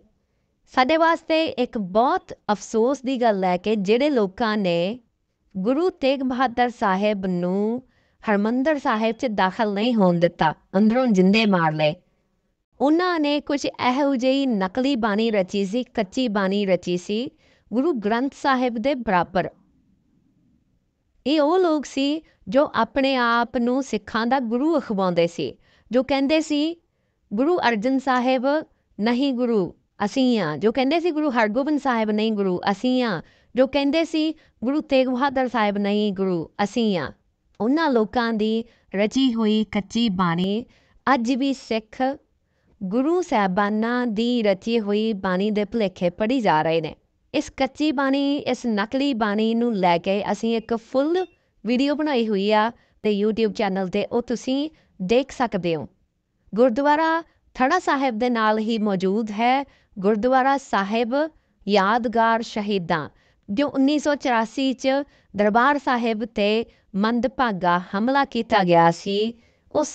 ਸਾਡੇ ਵਾਸਤੇ ਇੱਕ ਬਹੁਤ ਅਫਸੋਸ ਦੀ ਗੱਲ ਹੈ ਕਿ ਜਿਹੜੇ ਲੋਕਾਂ ਨੇ ਗੁਰੂ ਤੇਗ ਬਹਾਦਰ ਸਾਹਿਬ ਨੂੰ ਹਰਮੰਦਰ ਸਾਹਿਬ 'ਚ ਦਾਖਲ ਨਹੀਂ ਹੋਣ ਦਿੱਤਾ ਅੰਦਰੋਂ ਜਿੰਦੇ ਮਾਰ ਲਏ ਉਹਨਾਂ ਨੇ ਕੁਝ ਇਹੋ ਜਿਹੀ ਨਕਲੀ ਬਾਣੀ ਰਚੀ ਸੀ ਕੱਚੀ ਬਾਣੀ ਰਚੀ ਸੀ ਗੁਰੂ ਗ੍ਰੰਥ ਸਾਹਿਬ ਦੇ ਬਰਾਬਰ ਇਹ ਉਹ ਲੋਕ ਸੀ ਜੋ ਆਪਣੇ ਆਪ ਨੂੰ ਸਿੱਖਾਂ ਦਾ ਗੁਰੂ ਅਖਵਾਉਂਦੇ ਸੀ ਜੋ ਕਹਿੰਦੇ ਸੀ ਗੁਰੂ ਅਰਜਨ ਸਾਹਿਬ ਨਹੀਂ ਗੁਰੂ ਅਸੀਂ ਆ ਜੋ ਕਹਿੰਦੇ ਸੀ ਗੁਰੂ ਹਰਗੋਬਿੰਦ ਸਾਹਿਬ ਨਹੀਂ ਗੁਰੂ ਅਸੀਂ ਆ ਜੋ ਕਹਿੰਦੇ ਸੀ ਗੁਰੂ ਤੇਗ ਬਹਾਦਰ ਸਾਹਿਬ ਨਹੀਂ ਗੁਰੂ ਅਸੀਂ ਆ ਉਹਨਾਂ ਲੋਕਾਂ ਦੀ ਰਚੀ ਹੋਈ ਕੱਚੀ ਬਾਣੀ ਅੱਜ ਵੀ ਸਿੱਖ ਗੁਰੂ ਸਾਹਿਬਾਨਾਂ ਦੀ ਰਚੀ ਹੋਈ ਬਾਣੀ ਦੇ ਭੁਲੇਖੇ ਪੜੀ ਜਾ ਰਹੇ ਨੇ ਇਸ ਕੱਚੀ ਬਾਣੀ ਇਸ ਨਕਲੀ ਬਾਣੀ ਨੂੰ ਲੈ ਕੇ ਅਸੀਂ ਇੱਕ ਫੁੱਲ ਵੀਡੀਓ ਬਣਾਈ ਹੋਈ ਆ ਤੇ YouTube ਚੈਨਲ ਤੇ ਉਹ ਤੁਸੀਂ ਦੇਖ ਸਕਦੇ ਹੋ ਗੁਰਦੁਆਰਾ ਥੜਾ ਸਾਹਿਬ ਦੇ ਨਾਲ ਹੀ ਮੌਜੂਦ ਹੈ ਗੁਰਦੁਆਰਾ ਸਾਹਿਬ ਯਾਦਗਾਰ ਸ਼ਹੀਦਾਂ ਜੋ 1984 ਚ ਦਰਬਾਰ ਸਾਹਿਬ ਤੇ ਮੰਦਭਾਗਾ ਹਮਲਾ ਕੀਤਾ ਗਿਆ ਸੀ ਉਸ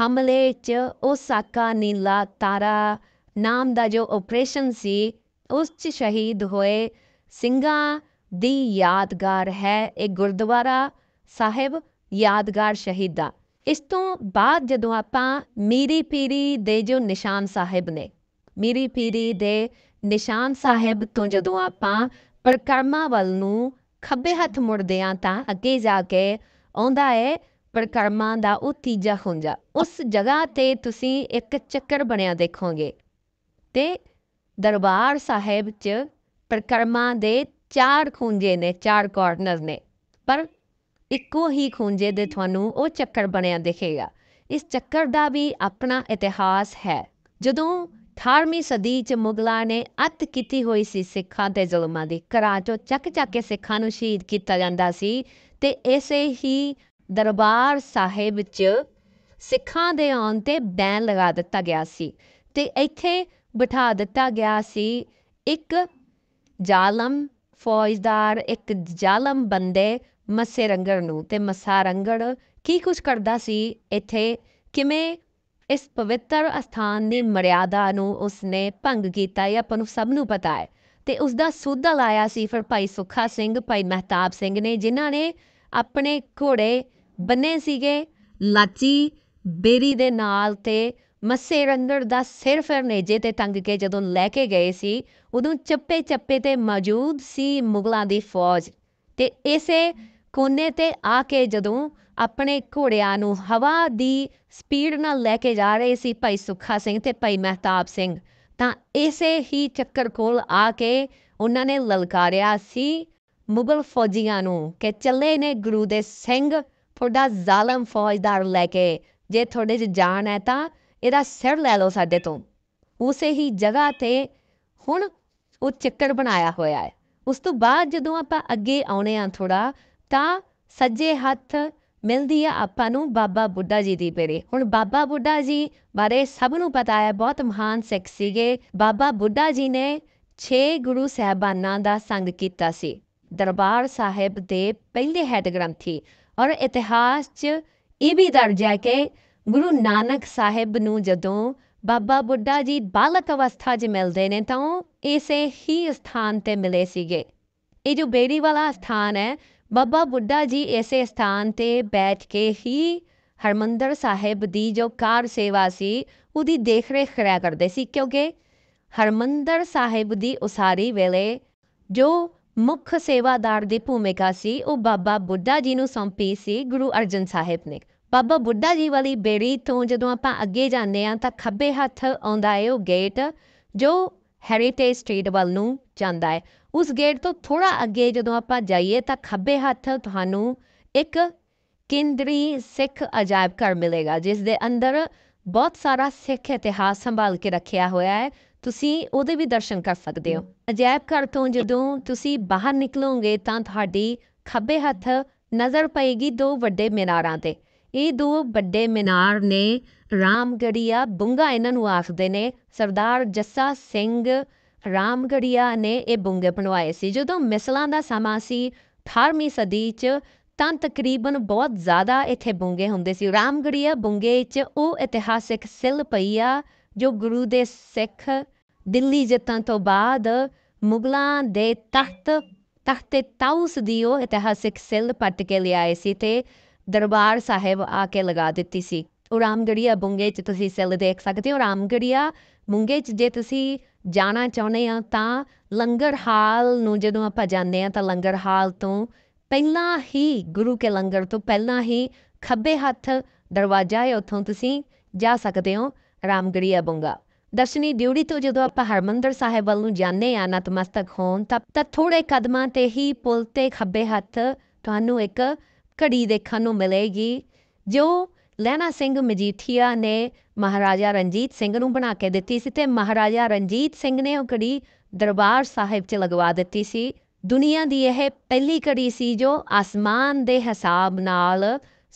ਹਮਲੇ 'ਚ ਉਸ ਆਕਾ ਨੀਲਾ ਤਾਰਾ ਨਾਮ ਦਾ ਜੋ ਆਪਰੇਸ਼ਨ ਸੀ ਉਸ 'ਚ ਸ਼ਹੀਦ ਹੋਏ ਸਿੰਘਾਂ ਦੀ ਯਾਦਗਾਰ ਹੈ ਇਹ ਗੁਰਦੁਆਰਾ ਸਾਹਿਬ ਯਾਦਗਾਰ ਸ਼ਹੀਦਾਂ ਇਸ ਤੋਂ ਬਾਅਦ ਜਦੋਂ ਆਪਾਂ ਮੀਰੀ ਪੀਰੀ ਦੇ ਜੋ ਨਿਸ਼ਾਨ ਸਾਹਿਬ ਨੇ ਮੀਰੀ ਪੀਰੀ ਦੇ ਨਿਸ਼ਾਨ ਸਾਹਿਬ ਤੋਂ ਜਦੋਂ ਆਪਾਂ ਪਰਕਰਮਾ ਵੱਲ ਨੂੰ ਖੱਬੇ ਹੱਥ ਮੁੜਦੇ ਆ ਤਾਂ ਅੱਗੇ ਜਾ ਕੇ ਆਉਂਦਾ ਹੈ ਪਰਕਰਮਾ ਦਾ ਉਹ ਤੀਜਾ ਖੁੰਝਾ ਉਸ ਜਗ੍ਹਾ ਤੇ ਤੁਸੀਂ ਇੱਕ ਚੱਕਰ ਬਣਿਆ ਦੇਖੋਗੇ ਤੇ ਦਰਬਾਰ ਸਾਹਿਬ 'ਚ ਪ੍ਰਕਰਮਾ ਦੇ ਚਾਰ ਖੂੰਜੇ ਨੇ ਚਾਰ ਕਾਰਨਰ ਨੇ ਪਰ ਇੱਕੋ ਹੀ ਖੂੰਜੇ ਦੇ ਤੁਹਾਨੂੰ ਉਹ ਚੱਕਰ ਬਣਿਆ ਦਿਖੇਗਾ ਇਸ ਚੱਕਰ ਦਾ ਵੀ ਆਪਣਾ ਇਤਿਹਾਸ ਹੈ ਜਦੋਂ 18ਵੀਂ ਸਦੀ 'ਚ ਮੁਗਲਾਂ ਨੇ ਅਤ ਕੀਤੀ ਹੋਈ ਸੀ ਸਿੱਖਾਂ ਤੇ ਜ਼ੁਲਮਾਂ ਦੀ ਕਰਾਚੋ ਚੱਕ ਚੱਕ ਕੇ ਸਿੱਖਾਂ ਨੂੰ ਸ਼ਹੀਦ ਕੀਤਾ ਜਾਂਦਾ ਸੀ ਤੇ ਐਸੇ ਹੀ ਦਰਬਾਰ ਸਾਹਿਬ 'ਚ ਸਿੱਖਾਂ ਦੇ ਆਉਣ ਤੇ ਬੈਨ ਲਗਾ ਦਿੱਤਾ ਗਿਆ ਸੀ ਤੇ ਇੱਥੇ ਬਿਠਾ ਦਿੱਤਾ ਗਿਆ ਸੀ ਇੱਕ ਜ਼ਾਲਮ ਫੌਜਦਾਰ ਇੱਕ ਜ਼ਾਲਮ ਬੰਦੇ ਮਸੇ ਰੰਗੜ ਨੂੰ ਤੇ ਮਸਾ ਰੰਗੜ ਕੀ ਕੁਝ ਕਰਦਾ ਸੀ ਇੱਥੇ ਕਿਵੇਂ ਇਸ ਪਵਿੱਤਰ ਅਸਥਾਨ ਦੀ ਮਰਿਆਦਾ ਨੂੰ ਉਸਨੇ ਭੰਗ ਕੀਤਾ ਇਹ ਆਪਾਂ ਨੂੰ ਸਭ ਨੂੰ ਪਤਾ ਹੈ ਤੇ ਉਸ ਦਾ ਸੂਦਾ ਲਾਇਆ ਸੀ ਫਿਰ ਭਾਈ ਸੁਖਾ ਸਿੰਘ ਭਾਈ ਮਹਿਤਾਬ ਸਿੰਘ ਨੇ ਜਿਨ੍ਹਾਂ ਨੇ ਆਪਣੇ ਘੋੜੇ ਬੰਨੇ ਸੀਗੇ ਲਾਚੀ ਬੇਰੀ ਦੇ ਨਾਲ ਤੇ ਮਸੇਰੰਦਰ ਦਾ ਸਿਰ ਫਿਰ ਨੇਜੇ ਤੇ ਟੰਗ ਕੇ ਜਦੋਂ ਲੈ ਕੇ ਗਏ ਸੀ ਉਦੋਂ ਚੱਪੇ ਚੱਪੇ ਤੇ ਮੌਜੂਦ ਸੀ ਮੁਗਲਾਂ ਦੀ ਫੌਜ ਤੇ ਇਸੇ ਕੋਨੇ ਤੇ ਆ ਕੇ ਜਦੋਂ ਆਪਣੇ ਘੋੜਿਆਂ ਨੂੰ ਹਵਾ ਦੀ ਸਪੀਡ ਨਾਲ ਲੈ ਕੇ ਜਾ ਰਹੇ ਸੀ ਭਾਈ ਸੁੱਖਾ ਸਿੰਘ ਤੇ ਭਾਈ ਮਹਿਤਾਬ ਸਿੰਘ ਤਾਂ ਇਸੇ ਹੀ ਚੱਕਰ ਕੋਲ ਆ ਕੇ ਉਹਨਾਂ ਨੇ ਲਲਕਾਰਿਆ ਸੀ ਮੁਗਲ ਫੌਜੀਆਂ ਨੂੰ ਕਿ ਚੱਲੇ ਨੇ ਗੁਰੂ ਦੇ ਸਿੰਘ ਤੁਹਾਡਾ ਜ਼ਾਲਮ ਫੌਜਦਾਰ ਲੈ ਕੇ ਜੇ ਤੁਹਾਡੇ 'ਚ ਜਾਨ ਹੈ ਤਾਂ ਇਹਦਾ ਸਿਰ ਲੈ ਲਓ ਸਾਡੇ ਤੋਂ ਉਸੇ ਹੀ ਜਗ੍ਹਾ ਤੇ ਹੁਣ ਉਹ ਚੱਕਰ ਬਣਾਇਆ ਹੋਇਆ ਹੈ ਉਸ ਤੋਂ ਬਾਅਦ ਜਦੋਂ ਆਪਾਂ ਅੱਗੇ ਆਉਣੇ ਆ ਥੋੜਾ ਤਾਂ ਸੱਜੇ ਹੱਥ ਮਿਲਦੀ ਆ ਆਪਾਂ ਨੂੰ ਬਾਬਾ ਬੁੱਢਾ ਜੀ ਦੀ ਪੇਰੇ ਹੁਣ ਬਾਬਾ ਬੁੱਢਾ ਜੀ ਬਾਰੇ ਸਭ ਨੂੰ ਪਤਾ ਹੈ ਬਹੁਤ ਮਹਾਨ ਸਿੱਖ ਸੀਗੇ ਬਾਬਾ ਬੁੱਢਾ ਜੀ ਨੇ 6 ਗੁਰੂ ਸਹਿਬਾਨਾਂ ਦਾ ਸੰਗ ਕੀਤਾ ਸੀ ਦਰਬਾਰ ਸਾਹਿਬ ਦੇ ਪਹਿਲੇ ਹੈਡ ਗ੍ਰੰਥੀ ਔਰ ਇਤਿਹਾਸ 'ਚ ਇਹ ਵੀ ਦਰਜ ਹੈ ਕਿ ਗੁਰੂ ਨਾਨਕ ਸਾਹਿਬ ਨੂੰ ਜਦੋਂ ਬਾਬਾ ਬੁੱਢਾ ਜੀ ਬਾਲਕ ਅਵਸਥਾ 'ਚ ਮਿਲਦੇ ਨੇ ਤਾਂ ਇਸੇ ਹੀ ਸਥਾਨ ਤੇ ਮਿਲੇ ਸੀਗੇ ਇਹ ਜੋ ਬੇੜੀ ਵਾਲਾ ਸਥਾਨ ਹੈ ਬਾਬਾ ਬੁੱਢਾ ਜੀ ਇਸੇ ਸਥਾਨ ਤੇ ਬੈਠ ਕੇ ਹੀ ਹਰਮੰਦਰ ਸਾਹਿਬ ਦੀ ਜੋ ਕਾਰ ਸੇਵਾ ਸੀ ਉਹਦੀ ਦੇਖਰੇਖ ਕਰਿਆ ਕਰਦੇ ਸੀ ਕਿਉਂਕਿ ਹਰਮੰਦਰ ਸਾਹਿਬ ਦੀ ਉਸਾਰੀ ਵੇਲੇ ਜੋ ਮੁੱਖ ਸੇਵਾਦਾਰ ਦੀ ਭੂਮਿਕਾ ਸੀ ਉਹ ਬਾਬਾ ਬੁੱਢਾ ਜੀ ਨੂੰ ਸੌਂਪੀ ਸੀ ਗੁਰੂ ਅਰਜਨ ਸਾਹਿਬ ਨੇ ਬਾਬਾ ਬੁੱਢਾ ਜੀ ਵਾਲੀ ਬੇੜੀ ਤੋਂ ਜਦੋਂ ਆਪਾਂ ਅੱਗੇ ਜਾਂਦੇ ਆ ਤਾਂ ਖੱਬੇ ਹੱਥ ਆਉਂਦਾ ਹੈ ਉਹ ਗੇਟ ਜੋ ਹੈਰੀਟੇਜ ਸਟਰੀਟ ਵੱਲ ਨੂੰ ਜਾਂਦਾ ਹੈ ਉਸ ਗੇਟ ਤੋਂ ਥੋੜਾ ਅੱਗੇ ਜਦੋਂ ਆਪਾਂ ਜਾਈਏ ਤਾਂ ਖੱਬੇ ਹੱਥ ਤੁਹਾਨੂੰ ਇੱਕ ਕੇਂਦਰੀ ਸਿੱਖ ਅਜਾਇਬ ਘਰ ਮਿਲੇਗਾ ਜਿਸ ਦੇ ਅੰਦਰ ਬਹੁਤ ਸਾਰਾ ਸਿੱਖ ਇਤਿਹਾਸ ਸੰਭਾਲ ਕੇ ਰੱਖਿਆ ਹੋਇਆ ਹੈ ਤੁਸੀਂ ਉਹਦੇ ਵੀ ਦਰਸ਼ਨ ਕਰ ਸਕਦੇ ਹੋ ਅਜਾਇਬ ਘਰ ਤੋਂ ਜਦੋਂ ਤੁਸੀਂ ਬਾਹਰ ਨਿਕਲੋਗੇ ਤਾਂ ਤੁਹਾਡੀ ਖੱਬੇ ਹੱਥ ਨਜ਼ਰ ਪਏਗੀ ਦੋ ਵੱਡੇ ਮਿਨਾਰਾਂ ਤੇ ਇਹ ਦੋ ਵੱਡੇ ਮੀਨਾਰ ਨੇ ਰਾਮਗੜੀਆ ਬੁੰਗਾ ਇਹਨਾਂ ਨੂੰ ਆਖਦੇ ਨੇ ਸਰਦਾਰ ਜੱਸਾ ਸਿੰਘ ਰਾਮਗੜੀਆ ਨੇ ਇਹ ਬੁੰਗੇ ਬਣਵਾਏ ਸੀ ਜਦੋਂ ਮਿਸਲਾਂ ਦਾ ਸਮਾਂ ਸੀ 18ਵੀਂ ਸਦੀ 'ਚ ਤਾਂ ਤਕਰੀਬਨ ਬਹੁਤ ਜ਼ਿਆਦਾ ਇੱਥੇ ਬੁੰਗੇ ਹੁੰਦੇ ਸੀ ਰਾਮਗੜੀਆ ਬੁੰਗੇ 'ਚ ਉਹ ਇਤਿਹਾਸਿਕ ਸਿਲ ਪਈ ਆ ਜੋ ਗੁਰੂ ਦੇ ਸਿੱਖ ਦਿੱਲੀ ਜਿੱਤਣ ਤੋਂ ਬਾਅਦ ਮੁਗਲਾਂ ਦੇ ਤਖਤ ਤਖਤੇ ਤਾਉਸ ਦੀ ਉਹ ਇਤਿਹਾਸਿਕ ਸਿਲ ਪੱਟ ਕੇ ਲਿਆਏ ਸੀ ਤੇ ਦਰਬਾਰ ਸਾਹਿਬ ਆ ਕੇ ਲਗਾ ਦਿੱਤੀ ਸੀ ਉਹ ਰਾਮਗੜੀਆ ਬੁੰਗੇ 'ਚ ਤੁਸੀਂ ਸੈਲ ਦੇਖ ਸਕਦੇ ਹੋ ਰਾਮਗੜੀਆ ਮੁੰਗੇ 'ਚ ਜੇ ਤੁਸੀਂ ਜਾਣਾ ਚਾਹੁੰਦੇ ਆ ਤਾਂ ਲੰਗਰ ਹਾਲ ਨੂੰ ਜਦੋਂ ਆਪਾਂ ਜਾਂਦੇ ਆ ਤਾਂ ਲੰਗਰ ਹਾਲ ਤੋਂ ਪਹਿਲਾਂ ਹੀ ਗੁਰੂ ਕੇ ਲੰਗਰ ਤੋਂ ਪਹਿਲਾਂ ਹੀ ਖੱਬੇ ਹੱਥ ਦਰਵਾਜ਼ਾ ਹੈ ਉੱਥੋਂ ਤੁਸੀਂ ਜਾ ਸਕਦੇ ਹੋ ਰਾਮਗੜੀਆ ਬੁੰਗਾ ਦਰਸ਼ਨੀ ਡਿਊੜੀ ਤੋਂ ਜਦੋਂ ਆਪਾਂ ਹਰਮੰਦਰ ਸਾਹਿਬ ਵੱਲ ਨੂੰ ਜਾਂਦੇ ਆ ਨਤਮਸਤਕ ਹੋਣ ਤਾਂ ਥੋੜੇ ਕਦਮਾਂ ਤੇ ਹੀ ਪੁਲ ਤੇ ਖੱਬੇ ਹੱਥ ਤੁਹਾਨੂੰ ਇੱਕ ਘੜੀ ਦੇਖਣ ਨੂੰ ਮਿਲੇਗੀ ਜੋ ਲੈਣਾ ਸਿੰਘ ਮਜੀਠੀਆ ਨੇ ਮਹਾਰਾਜਾ ਰਣਜੀਤ ਸਿੰਘ ਨੂੰ ਬਣਾ ਕੇ ਦਿੱਤੀ ਸੀ ਤੇ ਮਹਾਰਾਜਾ ਰਣਜੀਤ ਸਿੰਘ ਨੇ ਉਹ ਘੜੀ ਦਰਬਾਰ ਸਾਹਿਬ 'ਚ ਲਗਵਾ ਦਿੱਤੀ ਸੀ ਦੁਨੀਆ ਦੀ ਇਹ ਪਹਿਲੀ ਘੜੀ ਸੀ ਜੋ ਅਸਮਾਨ ਦੇ ਹਿਸਾਬ ਨਾਲ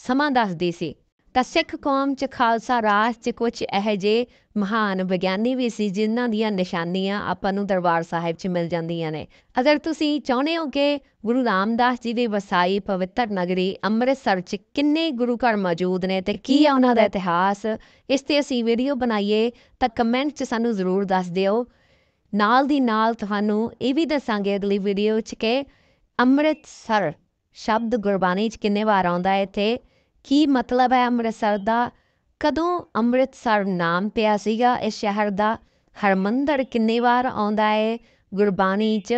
ਸਮਾਂ ਦੱਸਦੀ ਸੀ ਤਾਂ ਸਿੱਖ ਕੌਮ 'ਚ ਖਾਲਸਾ ਰਾਜ 'ਚ ਕੁਝ ਇਹ ਜੇ ਮਹਾਨ ਵਿਗਿਆਨੀ ਵੀ ਸੀ ਜਿਨ੍ਹਾਂ ਦੀਆਂ ਨਿਸ਼ਾਨੀਆਂ ਆਪਾਂ ਨੂੰ ਦਰਬਾਰ ਸਾਹਿਬ 'ਚ ਮਿਲ ਜਾਂਦੀਆਂ ਨੇ ਅਗਰ ਤੁਸੀਂ ਚਾਹੁੰਦੇ ਹੋ ਕਿ ਗੁਰੂ ਰਾਮਦਾਸ ਜੀ ਦੇ ਵਸਾਈ ਪਵਿੱਤਰ ਨਗਰੀ ਅੰਮ੍ਰਿਤਸਰ 'ਚ ਕਿੰਨੇ ਗੁਰੂ ਘਰ ਮੌਜੂਦ ਨੇ ਤੇ ਕੀ ਆ ਉਹਨਾਂ ਦਾ ਇਤਿਹਾਸ ਇਸ ਤੇ ਅਸੀਂ ਵੀਡੀਓ ਬਣਾਈਏ ਤਾਂ ਕਮੈਂਟ 'ਚ ਸਾਨੂੰ ਜ਼ਰੂਰ ਦੱਸ ਦਿਓ ਨਾਲ ਦੀ ਨਾਲ ਤੁਹਾਨੂੰ ਇਹ ਵੀ ਦੱਸਾਂਗੇ ਅਗਲੀ ਵੀਡੀਓ 'ਚ ਕਿ ਅੰਮ੍ਰਿਤਸਰ ਸ਼ਬਦ ਗੁਰਬਾਣੀ 'ਚ ਕਿੰਨੇ ਵਾਰ ਆਉਂਦਾ ਹੈ ਤੇ ਕੀ ਮਤਲਬ ਹੈ ਅੰਮ੍ਰਿਤਸਰ ਦਾ ਕਦੋਂ ਅੰਮ੍ਰਿਤਸਰ ਨਾਮ ਪਿਆ ਸੀਗਾ ਇਸ ਸ਼ਹਿਰ ਦਾ ਹਰਮੰਦਰ ਕਿੰਨੇ ਵਾਰ ਆਉਂਦਾ ਹੈ ਗੁਰਬਾਣੀ 'ਚ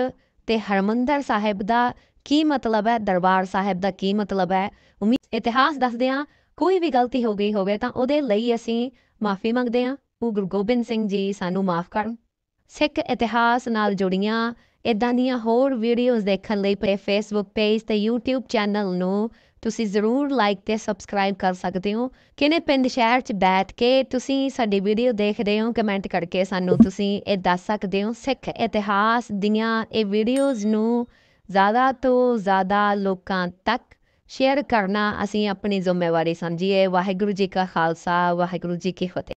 ਤੇ ਹਰਮੰਦਰ ਸਾਹਿਬ ਦਾ ਕੀ ਮਤਲਬ ਹੈ ਦਰਬਾਰ ਸਾਹਿਬ ਦਾ ਕੀ ਮਤਲਬ ਹੈ ਉਮੀਦ ਇਤਿਹਾਸ ਦੱਸਦੇ ਆ ਕੋਈ ਵੀ ਗਲਤੀ ਹੋ ਗਈ ਹੋਵੇ ਤਾਂ ਉਹਦੇ ਲਈ ਅਸੀਂ ਮਾਫੀ ਮੰਗਦੇ ਆ ਉਹ ਗੁਰੂ ਗੋਬਿੰਦ ਸਿੰਘ ਜੀ ਸਾਨੂੰ ਮਾਫ ਕਰਨ ਸਿੱਖ ਇਤਿਹਾਸ ਨਾਲ ਜੁੜੀਆਂ ਇਦਾਂ ਦੀਆਂ ਹੋਰ ਵੀਡੀਓਜ਼ ਦੇਖਣ ਲਈ ਪੇ ਫੇਸਬੁੱਕ ਪੇਜ ਤੇ YouTube ਚੈਨਲ ਨੂੰ ਤੁਸੀਂ ਜ਼ਰੂਰ ਲਾਈਕ ਤੇ ਸਬਸਕ੍ਰਾਈਬ ਕਰ ਸਕਦੇ ਹੋ ਕਿਨੇ ਪਿੰਡ ਸ਼ਹਿਰ 'ਚ ਬੈਠ ਕੇ ਤੁਸੀਂ ਸਾਡੀ ਵੀਡੀਓ ਦੇਖ ਰਹੇ ਹੋ ਕਮੈਂਟ ਕਰਕੇ ਸਾਨੂੰ ਤੁਸੀਂ ਇਹ ਦੱਸ ਸਕਦੇ ਹੋ ਸਿੱਖ ਇਤਿਹਾਸ ਦੀਆਂ ਇਹ ਵੀਡੀਓਜ਼ ਨੂੰ ਜ਼ਿਆਦਾ ਤੋਂ ਜ਼ਿਆਦਾ ਲੋਕਾਂ ਤੱਕ ਸ਼ੇਅਰ ਕਰਨਾ ਅਸੀਂ ਆਪਣੀ ਜ਼ਿੰਮੇਵਾਰੀ ਸਮਝੀਏ ਵਾਹਿਗੁਰੂ ਜੀ ਕਾ ਖਾਲਸਾ ਵਾਹਿਗੁਰੂ ਜੀ ਕੀ ਫਤਿਹ